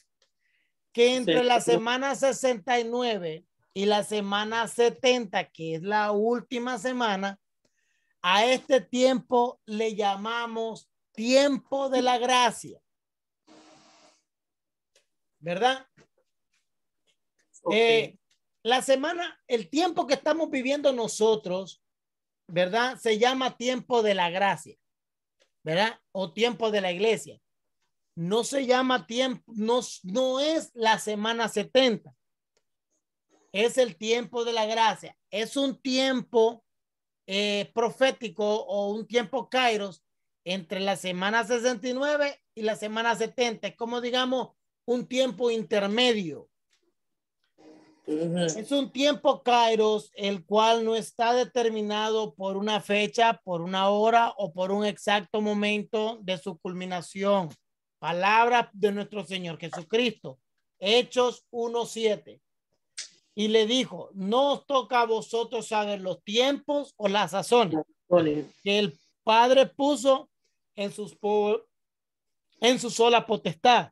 Que entre la semana 69 y la semana 70, que es la última semana, a este tiempo le llamamos tiempo de la gracia. ¿Verdad? Eh, la semana, el tiempo que estamos viviendo nosotros, ¿verdad? Se llama tiempo de la gracia, ¿verdad? O tiempo de la iglesia. No se llama tiempo, no, no es la semana 70. Es el tiempo de la gracia. Es un tiempo eh, profético o un tiempo kairos entre la semana 69 y la semana 70. como, digamos, un tiempo intermedio. Es un tiempo Kairos, el cual no está determinado por una fecha, por una hora o por un exacto momento de su culminación. Palabra de nuestro Señor Jesucristo. Hechos 1.7. Y le dijo, no os toca a vosotros saber los tiempos o las sazones que el Padre puso en, sus en su sola potestad.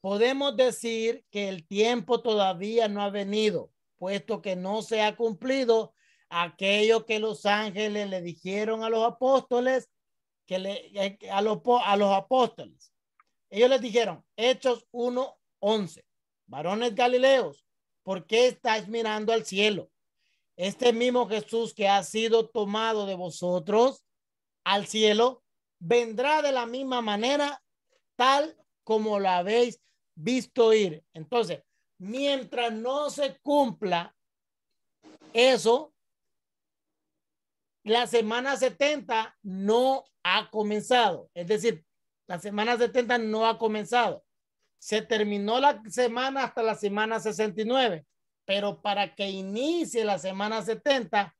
Podemos decir que el tiempo todavía no ha venido, puesto que no se ha cumplido aquello que los ángeles le dijeron a los apóstoles, que le, eh, a, los, a los apóstoles. Ellos les dijeron, Hechos 11 varones galileos, ¿por qué estáis mirando al cielo? Este mismo Jesús que ha sido tomado de vosotros al cielo, vendrá de la misma manera tal como lo habéis visto ir. Entonces, mientras no se cumpla eso, la semana 70 no ha comenzado. Es decir, la semana 70 no ha comenzado. Se terminó la semana hasta la semana 69, pero para que inicie la semana 70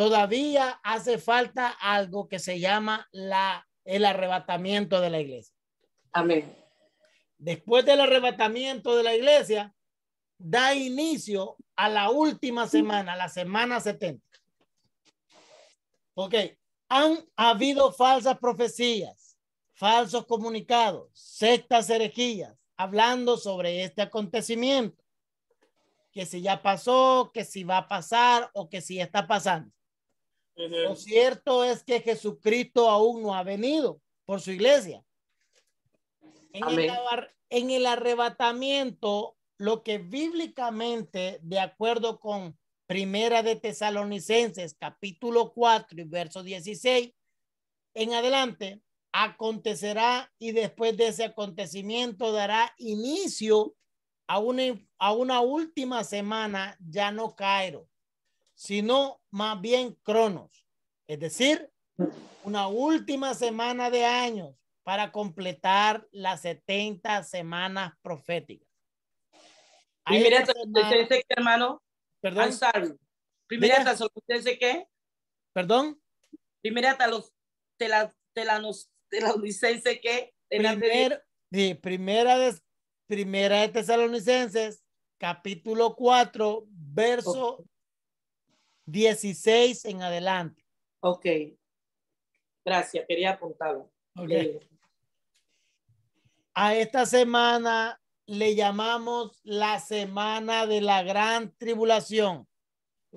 todavía hace falta algo que se llama la, el arrebatamiento de la iglesia. Amén. Después del arrebatamiento de la iglesia, da inicio a la última semana, la semana 70. Ok, han habido falsas profecías, falsos comunicados, sectas herejías, hablando sobre este acontecimiento, que si ya pasó, que si va a pasar o que si está pasando. Lo cierto es que Jesucristo aún no ha venido por su iglesia. En el, arrebatamiento, lo que bíblicamente, de acuerdo con Primera de Tesalonicenses, capítulo 4 y verso 16, en adelante, acontecerá y después de ese acontecimiento dará inicio a una, a una última semana, ya no Cairo, sino más bien cronos, es decir, una última semana de años para completar las 70 semanas proféticas. Ahí mira, semana... que, hermano, perdón. Primera hasta, los perdón. Primera hasta los telanos, que. Primer, de... primera, de, primera de Tesalonicenses, capítulo 4, verso 16 en adelante. Ok. Gracias, quería apuntarlo. Okay. Eh, A esta semana le llamamos la semana de la gran tribulación,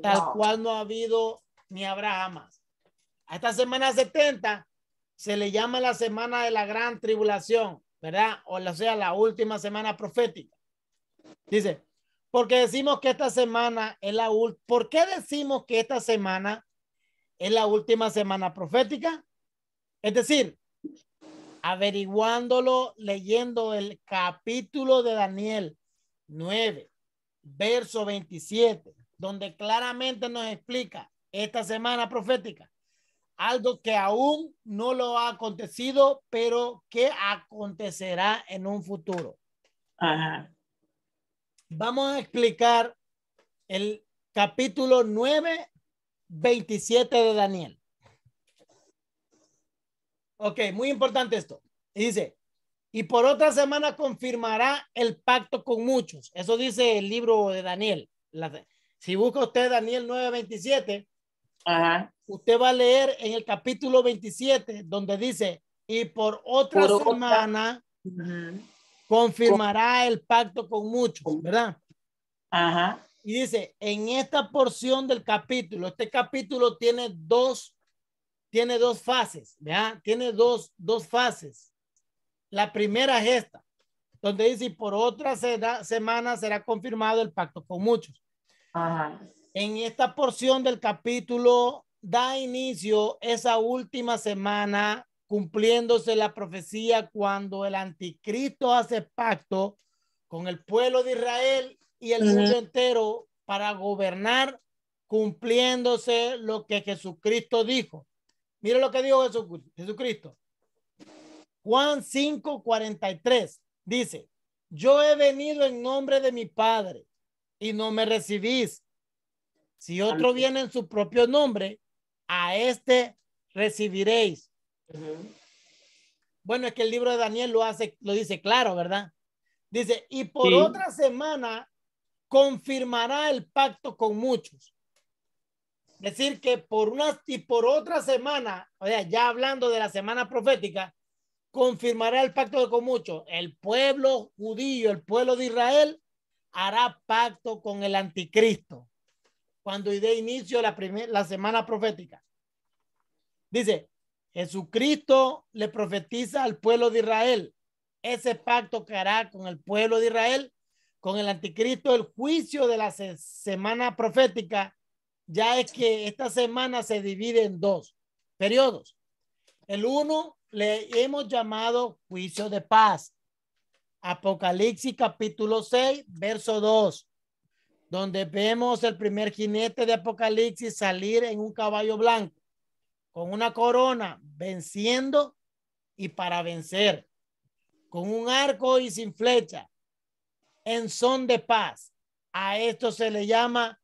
tal cual no ha habido ni habrá jamás. A esta semana 70 se le llama la semana de la gran tribulación, ¿verdad? O sea, la última semana profética. Dice, porque decimos que esta semana es la última. ¿Por qué decimos que esta semana es la última semana profética? Es decir, averiguándolo, leyendo el capítulo de Daniel 9, verso 27, donde claramente nos explica esta semana profética algo que aún no lo ha acontecido, pero que acontecerá en un futuro. Ajá. Vamos a explicar el capítulo 9, 27 de Daniel. Ok, muy importante esto. dice, y por otra semana confirmará el pacto con muchos. Eso dice el libro de Daniel. si busca usted Daniel 9:27, Ajá. usted va a leer en el capítulo 27 donde dice, y por otra semana confirmará el pacto con muchos, ¿verdad? Ajá. Y dice, en esta porción del capítulo, este capítulo tiene dos, tiene dos fases, ¿verdad? Tiene dos, dos fases. La primera es esta, donde dice, por otra semana será confirmado el pacto con muchos. Ajá. En esta porción del capítulo da inicio esa última semana cumpliéndose la profecía cuando el anticristo hace pacto con el pueblo de Israel y el mundo entero para gobernar cumpliéndose lo que Jesucristo dijo. Mire lo que dijo Jesucristo. Juan 5, dice, yo he venido en nombre de mi Padre y no me recibís. Si otro viene en su propio nombre, a este recibiréis. Bueno, es que el libro de Daniel lo hace, lo dice claro, ¿verdad? Dice, y por otra semana confirmará el pacto con muchos. Es decir, que por una y por otra semana, o sea, ya hablando de la semana profética, confirmará el pacto con muchos. El pueblo judío, el pueblo de Israel, hará pacto con el anticristo. Cuando dé inicio la, la semana profética. Dice, Jesucristo le profetiza al pueblo de Israel. Ese pacto que hará con el pueblo de Israel, con el anticristo, el juicio de la semana profética, ya es que esta semana se divide en dos periodos. El uno le hemos llamado juicio de paz. Apocalipsis capítulo 6, verso 2, donde vemos el primer jinete de Apocalipsis salir en un caballo blanco con una corona venciendo y para vencer, con un arco y sin flecha, en son de paz. A esto se le llama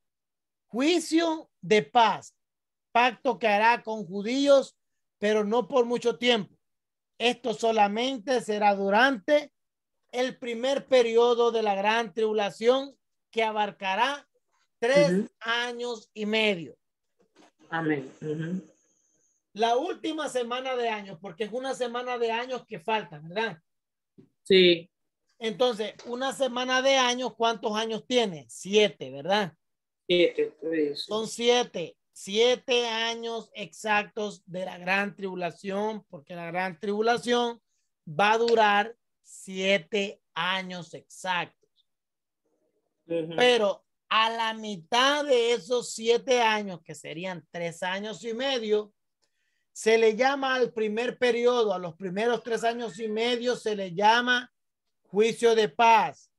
juicio de paz, pacto que hará con judíos, pero no por mucho tiempo. Esto solamente será durante el primer periodo de la gran tribulación que abarcará tres años y medio. Amén la última semana de años, porque es una semana de años que falta, ¿verdad? Sí. Entonces, una semana de años, ¿cuántos años tiene? Siete, ¿verdad? Siete. Son siete. Siete años exactos de la gran tribulación, porque la gran tribulación va a durar siete años exactos. Pero a la mitad de esos siete años, que serían tres años y medio, se le llama al primer periodo, a los primeros tres años y medio, se le llama juicio de paz,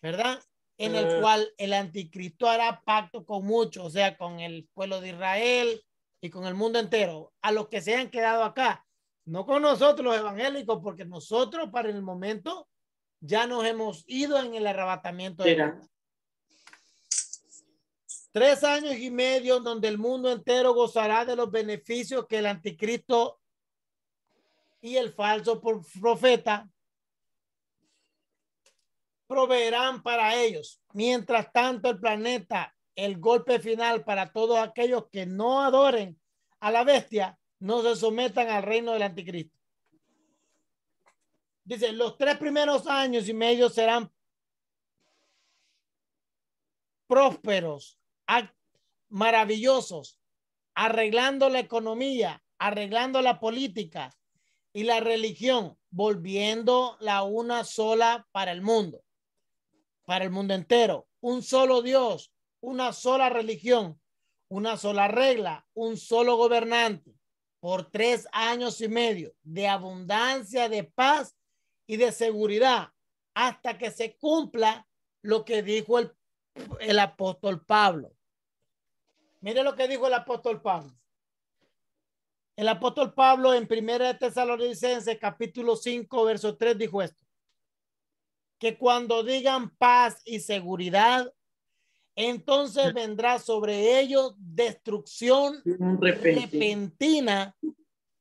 ¿verdad? En el eh. cual el anticristo hará pacto con muchos, o sea, con el pueblo de Israel y con el mundo entero, a los que se han quedado acá, no con nosotros los evangélicos, porque nosotros para el momento ya nos hemos ido en el arrebatamiento. Tres años y medio donde el mundo entero gozará de los beneficios que el anticristo y el falso profeta proveerán para ellos. Mientras tanto, el planeta, el golpe final para todos aquellos que no adoren a la bestia, no se sometan al reino del anticristo. Dice, los tres primeros años y medio serán prósperos maravillosos, arreglando la economía, arreglando la política y la religión, volviendo la una sola para el mundo, para el mundo entero. Un solo Dios, una sola religión, una sola regla, un solo gobernante por tres años y medio de abundancia, de paz y de seguridad hasta que se cumpla lo que dijo el, apóstol Pablo. Mire lo que dijo el apóstol Pablo. El apóstol Pablo en Primera de Tesalonicenses capítulo 5 verso 3 dijo esto. Que cuando digan paz y seguridad, entonces vendrá sobre ellos destrucción Repentina.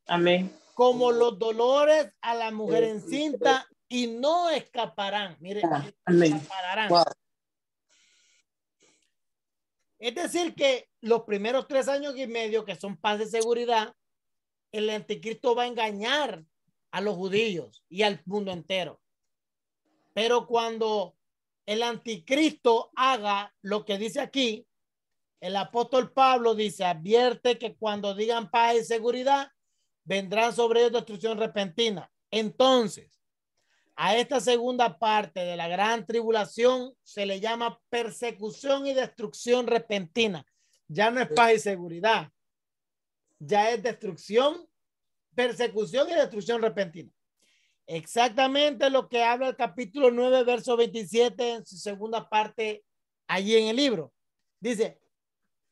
Amén. Como los dolores a la mujer encinta y no escaparán. Mire, ah, escaparán. Es decir, que los primeros tres años y medio, que son paz de seguridad, el anticristo va a engañar a los judíos y al mundo entero. Pero cuando el anticristo haga lo que dice aquí, el apóstol Pablo dice, advierte que cuando digan paz y seguridad, vendrán sobre ellos destrucción repentina. Entonces, a esta segunda parte de la gran tribulación se le llama persecución y destrucción repentina. Ya no es paz y seguridad. Ya es destrucción, persecución y destrucción repentina. Exactamente lo que habla el capítulo 9, verso 27 en su segunda parte, allí en el libro. Dice,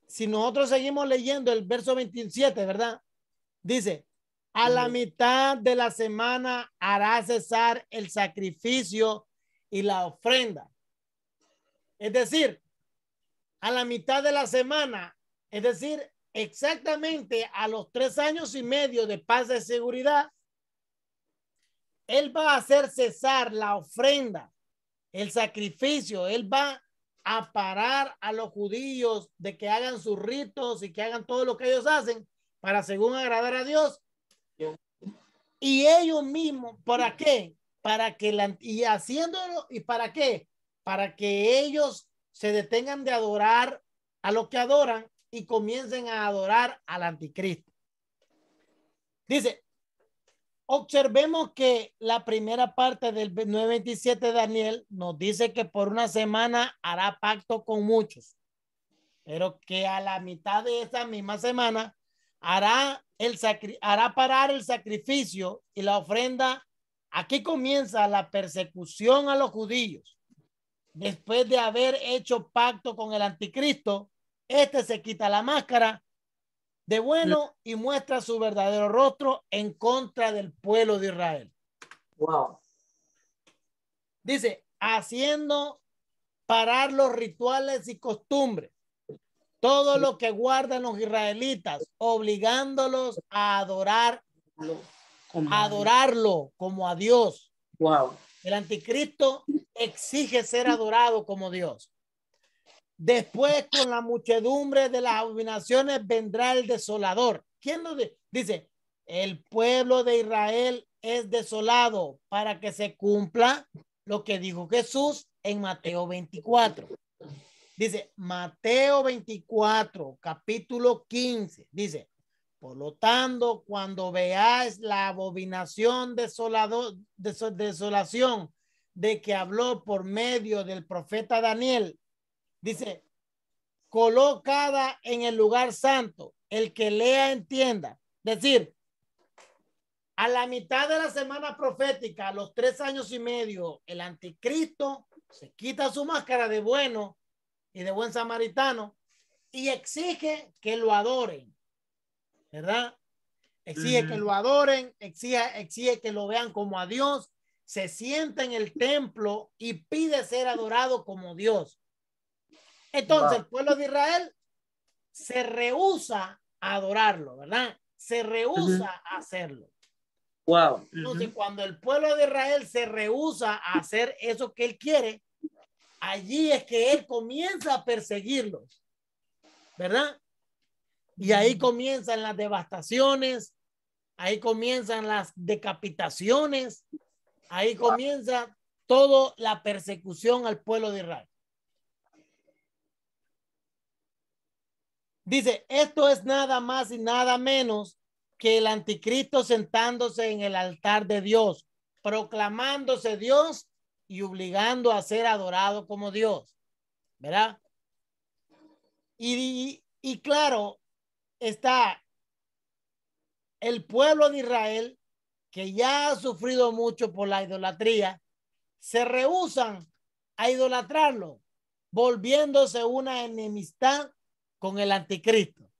si nosotros seguimos leyendo el verso 27, ¿verdad? Dice, a la mitad de la semana hará cesar el sacrificio y la ofrenda. Es decir, a la mitad de la semana, es decir, exactamente a los tres años y medio de paz de seguridad, él va a hacer cesar la ofrenda, el sacrificio, él va a parar a los judíos de que hagan sus ritos y que hagan todo lo que ellos hacen para según agradar a Dios. Y ellos mismos, ¿para qué? Para que la, y haciéndolo, ¿y para qué? Para que ellos se detengan de adorar a lo que adoran y comiencen a adorar al anticristo. Dice, observemos que la primera parte del 927 de Daniel nos dice que por una semana hará pacto con muchos, pero que a la mitad de esa misma semana hará, el hará parar el sacrificio y la ofrenda. Aquí comienza la persecución a los judíos después de haber hecho pacto con el anticristo, este se quita la máscara de bueno y muestra su verdadero rostro en contra del pueblo de Israel. Wow. Dice, haciendo parar los rituales y costumbres, todo lo que guardan los israelitas, obligándolos a adorar, adorarlo como a Dios. Wow. El anticristo exige ser adorado como Dios. Después, con la muchedumbre de las abominaciones, vendrá el desolador. ¿Quién lo dice? El pueblo de Israel es desolado para que se cumpla lo que dijo Jesús en Mateo 24. Dice Mateo 24, capítulo 15. Dice, por lo tanto, cuando veáis la abominación desolado, de desolación de que habló por medio del profeta Daniel. Dice, colocada en el lugar santo, el que lea entienda. Es decir, a la mitad de la semana profética, a los tres años y medio, el anticristo se quita su máscara de bueno y de buen samaritano y exige que lo adoren, ¿verdad? Exige que lo adoren, exige, exige que lo vean como a Dios, se sienta en el templo y pide ser adorado como Dios. Entonces el pueblo de Israel se rehúsa a adorarlo, ¿verdad? Se rehúsa a hacerlo. Wow. cuando el pueblo de Israel se rehúsa a hacer eso que él quiere, allí es que él comienza a perseguirlos, ¿verdad? Y ahí comienzan las devastaciones, ahí comienzan las decapitaciones, Ahí comienza toda la persecución al pueblo de Israel. Dice, esto es nada más y nada menos que el anticristo sentándose en el altar de Dios, proclamándose Dios y obligando a ser adorado como Dios. ¿Verdad? Y, y claro, está el pueblo de Israel que ya ha sufrido mucho por la idolatría, se rehusan a idolatrarlo, volviéndose una enemistad con el anticristo.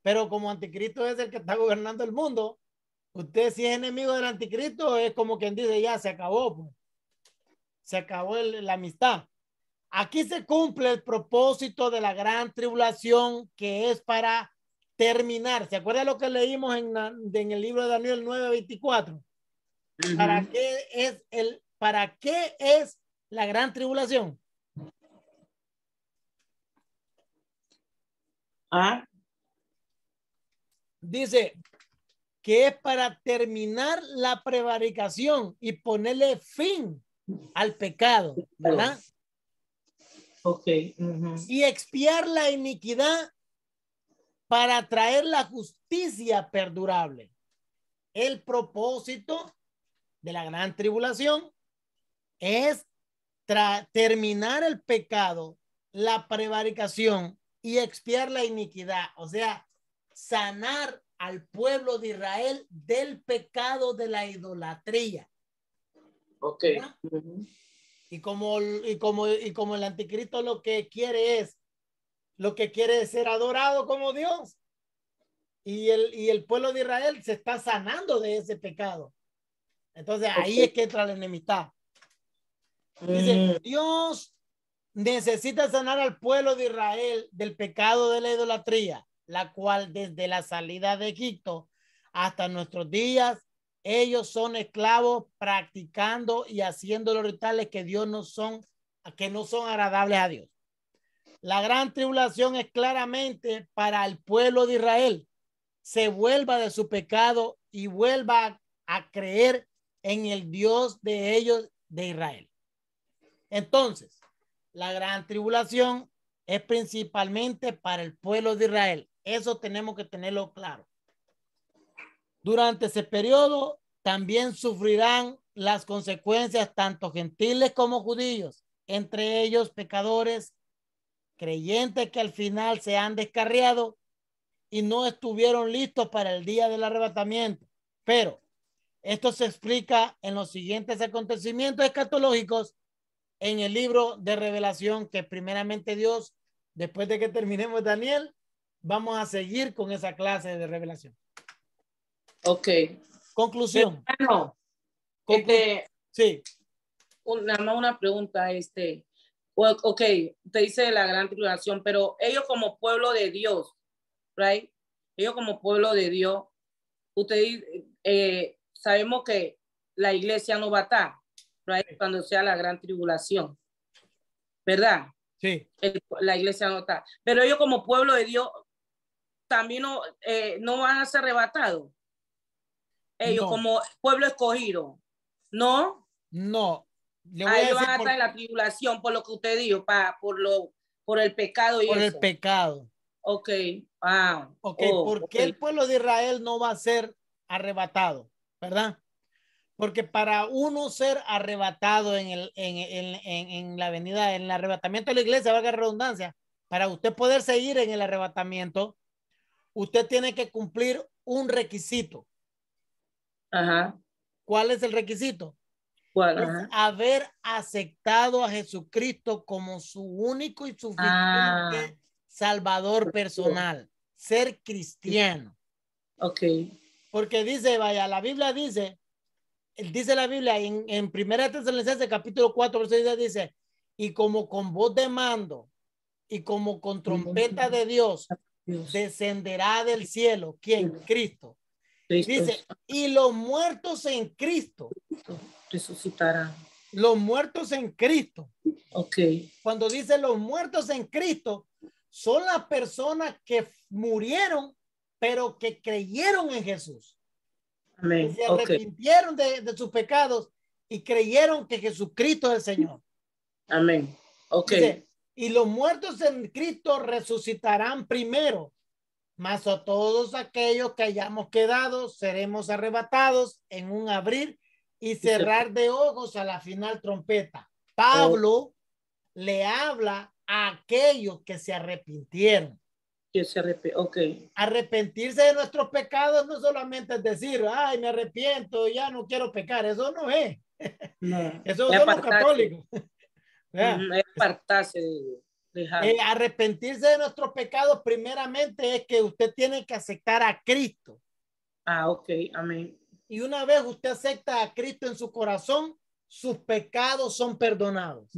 Pero como anticristo es el que está gobernando el mundo, usted si es enemigo del anticristo es como quien dice, ya se acabó, pues. se acabó la amistad. Aquí se cumple el propósito de la gran tribulación que es para terminar. ¿Se acuerda lo que leímos en, el libro de Daniel 9:24? ¿Para qué es el para qué es la gran tribulación? ¿Ah? Dice que es para terminar la prevaricación y ponerle fin al pecado, ¿verdad? Ok. Y expiar la iniquidad para traer la justicia perdurable. El propósito de la gran tribulación es terminar el pecado, la prevaricación y expiar la iniquidad, o sea, sanar al pueblo de Israel del pecado de la idolatría. Ok. Y como, y como, y como el anticristo lo que quiere es lo que quiere ser adorado como Dios. Y el, el pueblo de Israel se está sanando de ese pecado. Entonces ahí es que entra la enemistad. Mm. Dios necesita sanar al pueblo de Israel del pecado de la idolatría, la cual desde la salida de Egipto hasta nuestros días, ellos son esclavos practicando y haciendo los rituales que Dios no son, que no son agradables a Dios. La gran tribulación es claramente para el pueblo de Israel. Se vuelva de su pecado y vuelva a creer en el Dios de ellos, de Israel. Entonces, la gran tribulación es principalmente para el pueblo de Israel. Eso tenemos que tenerlo claro. Durante ese periodo también sufrirán las consecuencias tanto gentiles como judíos, entre ellos pecadores creyentes que al final se han descarriado y no estuvieron listos para el día del arrebatamiento. Pero esto se explica en los siguientes acontecimientos escatológicos en el libro de revelación que primeramente Dios, después de que terminemos Daniel, vamos a seguir con esa clase de revelación. Ok. Conclusión. No. este, sí. Una, una pregunta, este, ok, te dice la gran tribulación, pero ellos como pueblo de Dios, right? Ellos como pueblo de Dios, ustedes eh, sabemos que la iglesia no va a estar, right? Cuando sea la gran tribulación, ¿verdad? Sí. la iglesia no está. Pero ellos como pueblo de Dios también no, eh, no van a ser arrebatados. Ellos como pueblo escogido, ¿no? No, le a la tribulación, por lo que usted dijo, pa, por, lo, por el pecado. Y por el pecado. Ok. Wow. Okay. Oh, ¿por qué el pueblo de Israel no va a ser arrebatado? ¿Verdad? Porque para uno ser arrebatado en, el, en, en, la avenida en el arrebatamiento de la iglesia, valga haber redundancia, para usted poder seguir en el arrebatamiento, usted tiene que cumplir un requisito. Ajá. ¿Cuál es el requisito? es haber aceptado a Jesucristo como su único y suficiente ah. salvador personal, ser cristiano. Ok. Porque dice, vaya, la Biblia dice, dice la Biblia en, en Primera Tesalonicenses capítulo 4, versículo 6 dice, y como con voz de mando y como con trompeta de Dios, descenderá del cielo. ¿Quién? Cristo. Cristo. Dice, y los muertos en Cristo resucitarán. Los muertos en Cristo. Ok. Cuando dice los muertos en Cristo, son las personas que murieron, pero que creyeron en Jesús. Amén. se arrepintieron de, sus pecados y creyeron que Jesucristo es el Señor. Amén. Ok. y los muertos en Cristo resucitarán primero, mas a todos aquellos que hayamos quedado seremos arrebatados en un abrir y cerrar de ojos a la final trompeta. Pablo oh. le habla a aquellos que se arrepintieron. Que se okay. Arrepentirse de nuestros pecados no solamente es decir, ay, me arrepiento, ya no quiero pecar, eso no es. No. eso somos católicos. Mm, es apartarse arrepentirse de nuestros pecados primeramente es que usted tiene que aceptar a Cristo. Ah, ok, amén y una vez usted acepta a Cristo en su corazón, sus pecados son perdonados.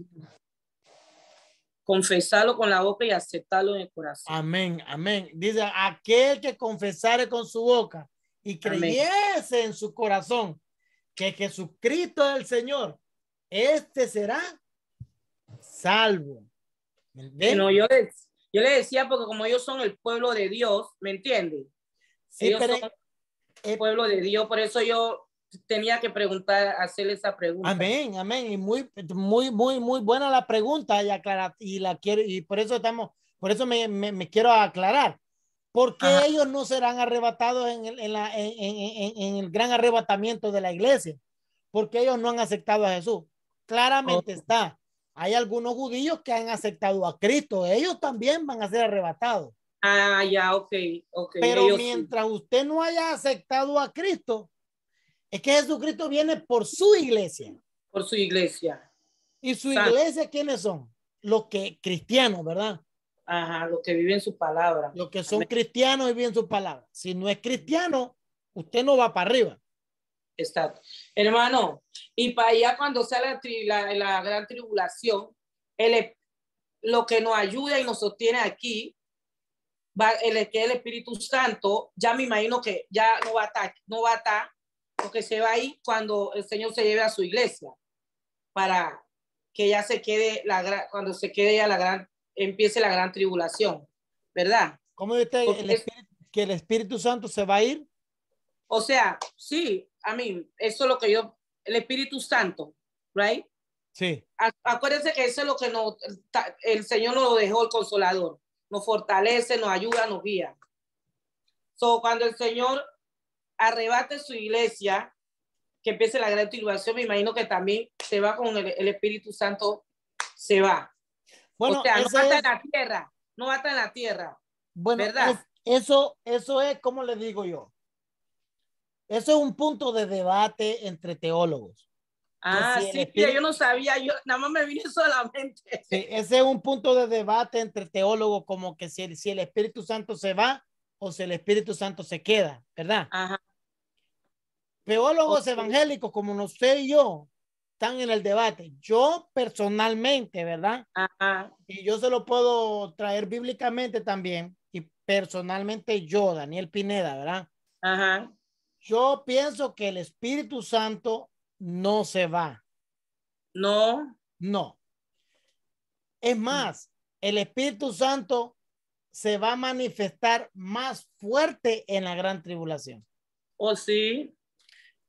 Confesarlo con la boca y aceptarlo en el corazón. Amén, amén. Dice, aquel que confesare con su boca y creyese en su corazón que Jesucristo es el Señor, este será salvo. Bueno, yo le yo decía porque como ellos son el pueblo de Dios, ¿me entiende Sí, pero el eh, pueblo de Dios. Por eso yo tenía que preguntar, hacerle esa pregunta. Amén, amén. Y muy, muy, muy, muy buena la pregunta y aclarar, y la quiero, y por eso estamos, por eso me, me, me quiero aclarar. ¿Por qué ellos no serán arrebatados en el, en, la, en, en, en, el gran arrebatamiento de la iglesia? Porque ellos no han aceptado a Jesús. Claramente oh. está. Hay algunos judíos que han aceptado a Cristo. Ellos también van a ser arrebatados. Ah, ya, ok, Pero mientras usted no haya aceptado a Cristo, es que Jesucristo viene por su iglesia. Por su iglesia. ¿Y su iglesia quiénes son? Los que cristianos, ¿verdad? Ajá, los que viven su palabra. Los que son cristianos y viven su palabra. Si no es cristiano, usted no va para arriba. Está. Hermano, y para allá cuando sea la, la gran tribulación, el, lo que nos ayuda y nos sostiene aquí el, que el Espíritu Santo, ya me imagino que ya no va a estar, no va a estar, porque se va a ir cuando el Señor se lleve a su iglesia, para que ya se quede, la, cuando se quede ya la gran, empiece la gran tribulación, ¿verdad? ¿Cómo dice el que el Espíritu Santo se va a ir? O sea, sí, a mí, eso es lo que yo, el Espíritu Santo, ¿right? Sí. Acuérdense que eso es lo que no el Señor lo dejó el consolador nos fortalece, nos ayuda, nos guía. So, cuando el Señor arrebate su iglesia, que empiece la gran tribulación, me imagino que también se va con el, Espíritu Santo, se va. Bueno, no mata en la tierra, no mata en la tierra. Bueno, eso, eso es, como le digo yo? Eso es un punto de debate entre teólogos. Ah, sí, yo no sabía, yo nada más me vi solamente. Sí, ese es un punto de debate entre teólogos, como que si el, si el Espíritu Santo se va o si el Espíritu Santo se queda, ¿verdad? Ajá. Teólogos evangélicos como no sé yo están en el debate. Yo personalmente, ¿verdad? Ajá. Y yo se lo puedo traer bíblicamente también. Y personalmente yo, Daniel Pineda, ¿verdad? Ajá. Yo pienso que el Espíritu Santo no se va. No. No. Es más, el Espíritu Santo se va a manifestar más fuerte en la gran tribulación. o oh, sí?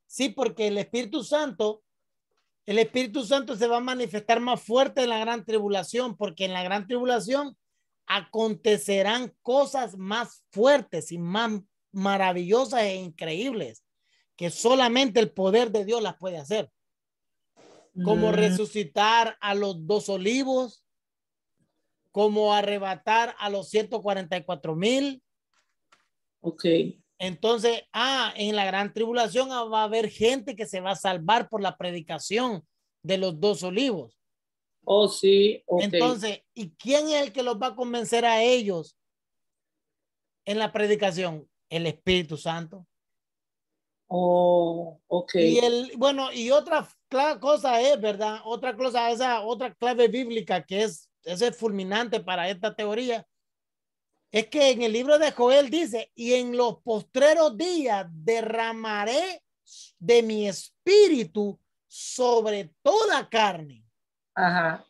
Sí, porque el Espíritu Santo, el Espíritu Santo se va a manifestar más fuerte en la gran tribulación, porque en la gran tribulación acontecerán cosas más fuertes y más maravillosas e increíbles que solamente el poder de Dios las puede hacer. Como mm. resucitar a los dos olivos, como arrebatar a los 144 mil. Ok. Entonces, ah, en la gran tribulación ah, va a haber gente que se va a salvar por la predicación de los dos olivos. Oh, sí. Okay. Entonces, ¿y quién es el que los va a convencer a ellos en la predicación? El Espíritu Santo. Oh, ok. Y el, bueno, y otra cosa es, ¿verdad? Otra cosa, esa otra clave bíblica que es, es fulminante para esta teoría, es que en el libro de Joel dice, y en los postreros días derramaré de mi espíritu sobre toda carne. Ajá.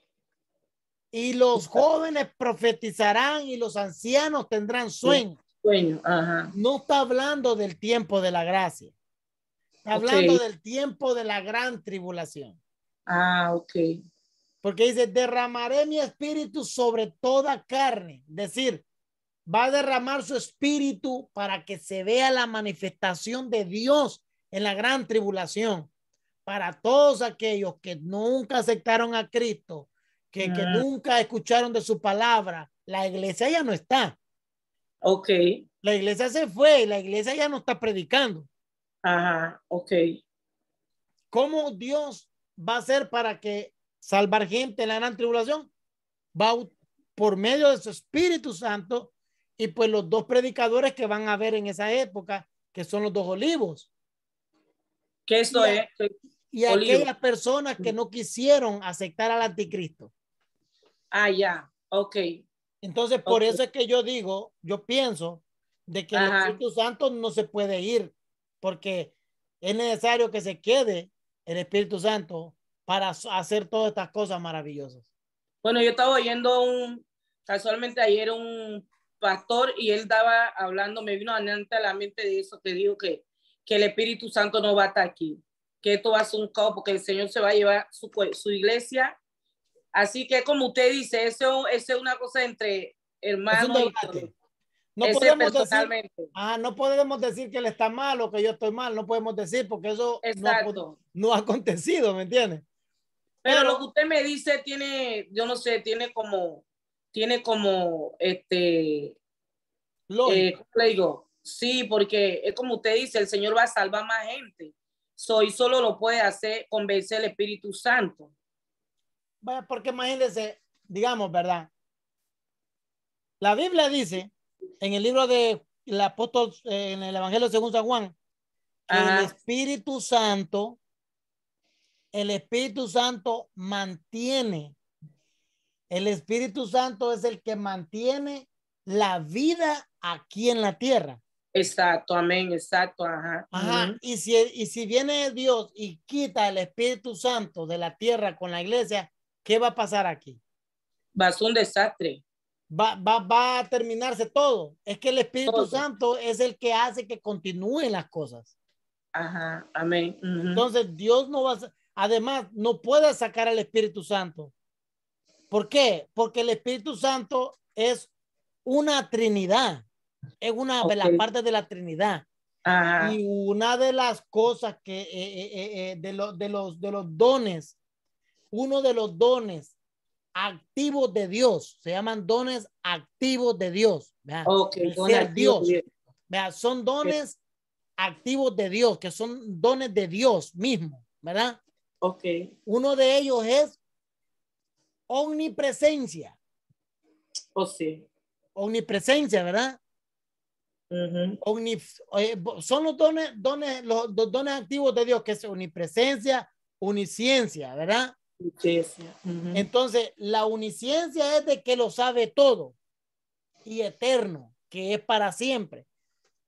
Y los jóvenes profetizarán y los ancianos tendrán sueños. Sueño, ajá. No está hablando del tiempo de la gracia hablando del tiempo de la gran tribulación. Ah, ok. Porque dice, derramaré mi espíritu sobre toda carne. decir, va a derramar su espíritu para que se vea la manifestación de Dios en la gran tribulación. Para todos aquellos que nunca aceptaron a Cristo, que, que mm. nunca escucharon de su palabra, la iglesia ya no está. Ok. La iglesia se fue la iglesia ya no está predicando. Ajá, ok. ¿Cómo Dios va a hacer para que salvar gente en la gran tribulación? Va por medio de su Espíritu Santo y pues los dos predicadores que van a ver en esa época, que son los dos olivos. ¿Qué eso esto es? Y aquellas personas que no quisieron aceptar al anticristo. Ah, ya, ok. Entonces, por eso es que yo digo, yo pienso de que el Espíritu Santo no se puede ir porque es necesario que se quede el Espíritu Santo para hacer todas estas cosas maravillosas. Bueno, yo estaba oyendo un, casualmente ayer un pastor y él estaba hablando, me vino adelante a la mente de eso, que dijo que, que el Espíritu Santo no va a estar aquí, que esto va a ser un caos porque el Señor se va a llevar su, su iglesia. Así que como usted dice, eso, eso es una cosa entre hermanos. Es un no podemos, decir, ah, no podemos decir que él está mal o que yo estoy mal, no podemos decir porque eso no, no ha, acontecido, ¿me entiendes? Pero, lo que usted me dice tiene, yo no sé, tiene como, tiene como, este, eh, lo le digo? Sí, porque es como usted dice, el Señor va a salvar más gente. Soy solo lo puede hacer convencer el Espíritu Santo. Bueno, porque imagínense, digamos, ¿verdad? La Biblia dice en el libro de la apóstol, eh, en el Evangelio según San Juan, el Espíritu Santo, el Espíritu Santo mantiene, el Espíritu Santo es el que mantiene la vida aquí en la tierra. Exacto, amén, exacto, ajá. y, si, y si viene Dios y quita el Espíritu Santo de la tierra con la iglesia, ¿qué va a pasar aquí? Va a ser un desastre. Va, a terminarse todo. Es que el Espíritu Santo es el que hace que continúen las cosas. Ajá, amén. Entonces, Dios no va a... Además, no puede sacar al Espíritu Santo. ¿Por qué? Porque el Espíritu Santo es una trinidad. Es una de las partes de la trinidad. Y una de las cosas que, eh, eh, eh, de, lo, de, los, de los dones, uno de los dones activos de Dios. Se llaman dones activos de Dios. Son dones activos de Dios, que son dones de Dios mismo, ¿verdad? Ok. Uno de ellos es omnipresencia. O oh, sí. Omnipresencia, ¿verdad? Eh, son los dones, dones los, dones activos de Dios, que es omnipresencia, uniciencia, ¿verdad? Entonces, la uniciencia es de que lo sabe todo y eterno, que es para siempre.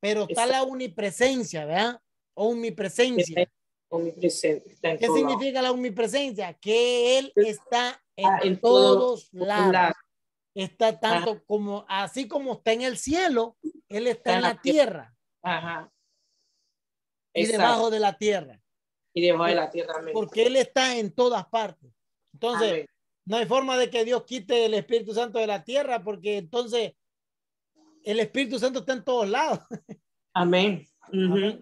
Pero está la unipresencia, ¿verdad? O omnipresencia. ¿Qué significa la omnipresencia? Que Él está ah, en, todos lados. Está tanto ah. como, así como está en el cielo, Él está, en la tierra. Ajá. Y debajo de la tierra y de la tierra. Porque Él está en todas partes. Entonces, no hay forma de que Dios quite el Espíritu Santo de la tierra, porque entonces el Espíritu Santo está en todos lados. Amén.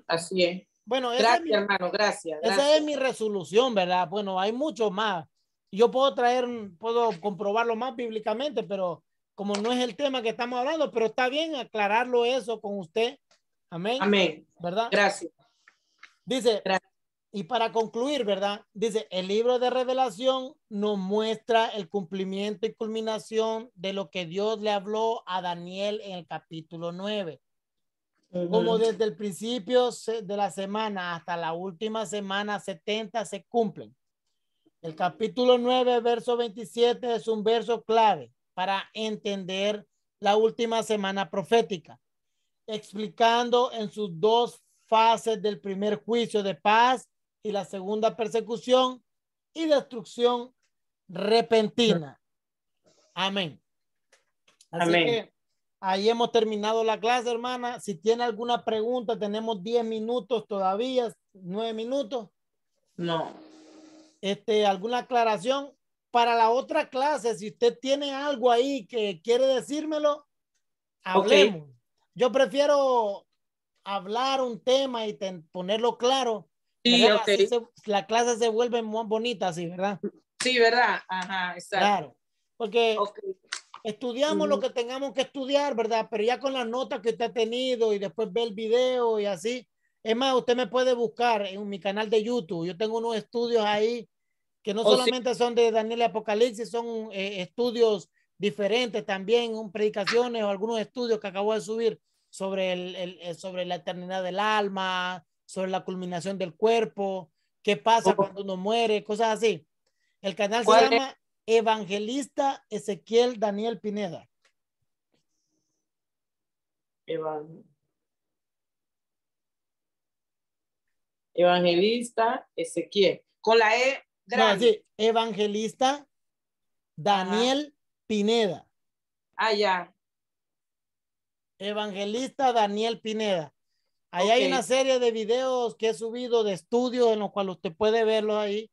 Así es. Bueno, gracias, hermano, gracias. Esa es mi resolución, ¿verdad? Bueno, hay mucho más. Yo puedo traer, puedo comprobarlo más bíblicamente, pero como no es el tema que estamos hablando, pero está bien aclararlo eso con usted. Amén. Amén. ¿Verdad? Gracias. Dice, gracias. Y para concluir, ¿verdad? Dice, el libro de revelación nos muestra el cumplimiento y culminación de lo que Dios le habló a Daniel en el capítulo 9. Como desde el principio de la semana hasta la última semana 70 se cumplen. El capítulo 9, verso 27 es un verso clave para entender la última semana profética, explicando en sus dos fases del primer juicio de paz y la segunda persecución y destrucción repentina. Amén. Así Amén. que ahí hemos terminado la clase, hermana. Si tiene alguna pregunta, tenemos 10 minutos todavía, 9 minutos. No. Este, alguna aclaración para la otra clase, si usted tiene algo ahí que quiere decírmelo, hablemos. Yo prefiero hablar un tema y ponerlo claro la clase se vuelve muy bonita así, ¿verdad? Sí, ¿verdad? Ajá, exacto. Claro, porque estudiamos lo que tengamos que estudiar, ¿verdad? Pero ya con las notas que usted ha tenido y después ve el video y así. Es más, usted me puede buscar en mi canal de YouTube. Yo tengo unos estudios ahí que no oh, solamente son de Daniel Apocalipsis, son eh, estudios diferentes también, un, predicaciones o algunos estudios que acabo de subir sobre, eh, sobre la eternidad del alma, sobre la culminación del cuerpo, qué pasa oh. cuando uno muere, cosas así. El canal se llama Evangelista Ezequiel Daniel Pineda. Evangelista Ezequiel. Con la E grande. Evangelista Daniel Pineda. Ah, ya. Evangelista Daniel Pineda. Ahí hay una serie de videos que he subido de estudios en los cuales usted puede verlos ahí,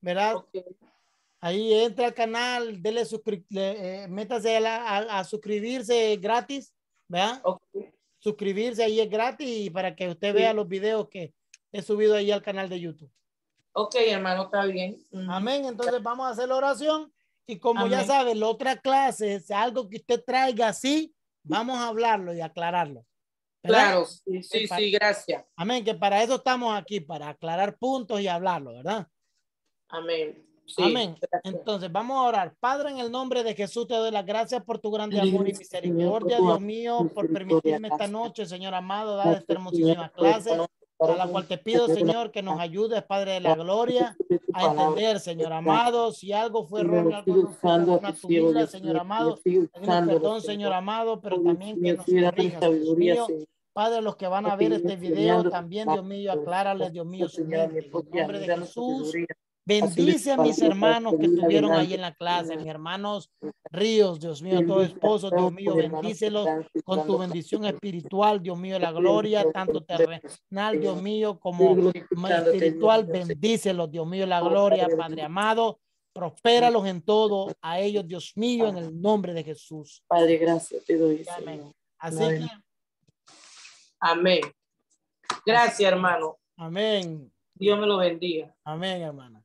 ¿verdad? Ahí entra al canal, dele eh, métase a, a, suscribirse gratis, ¿verdad? Suscribirse ahí es gratis y para que usted vea los videos que he subido ahí al canal de YouTube. Ok, hermano, está bien. Amén. Entonces vamos a hacer la oración y como ya saben, la otra clase, es algo que usted traiga así, vamos a hablarlo y aclararlo. Claro, sí, sí, gracias. Amén, que para eso estamos aquí, para aclarar puntos y hablarlo, ¿verdad? Amén. amén. Entonces, vamos a orar. Padre, en el nombre de Jesús, te doy las gracias por tu grande amor y misericordia, Dios mío, por permitirme esta noche, Señor amado, dar esta hermosísima clase a la cual te pido, Señor, que nos ayudes, Padre de la Gloria, a entender, Señor amado, si algo fue erróneo, algo tu Señor amado, este perdón, Señor amado, pero también que nos corrijas, eh. Padre, los que van a ver este video también, Dios mío, aclárales, Dios mío, Señor, en el nombre de Jesús. Bendice a mis hermanos que estuvieron ahí en la clase, mis hermanos Ríos, Dios mío, todo esposo, Dios mío, bendícelos con tu bendición espiritual, Dios mío, la gloria, tanto terrenal, Dios mío, como espiritual, bendícelos, Dios mío, la gloria, Padre amado, prospéralos en todo, a ellos, Dios mío, en el nombre de Jesús. Padre, gracias te doy. Amén. Así que. Amén. Gracias, hermano. Amén. Dios me lo bendiga. Amén, hermana.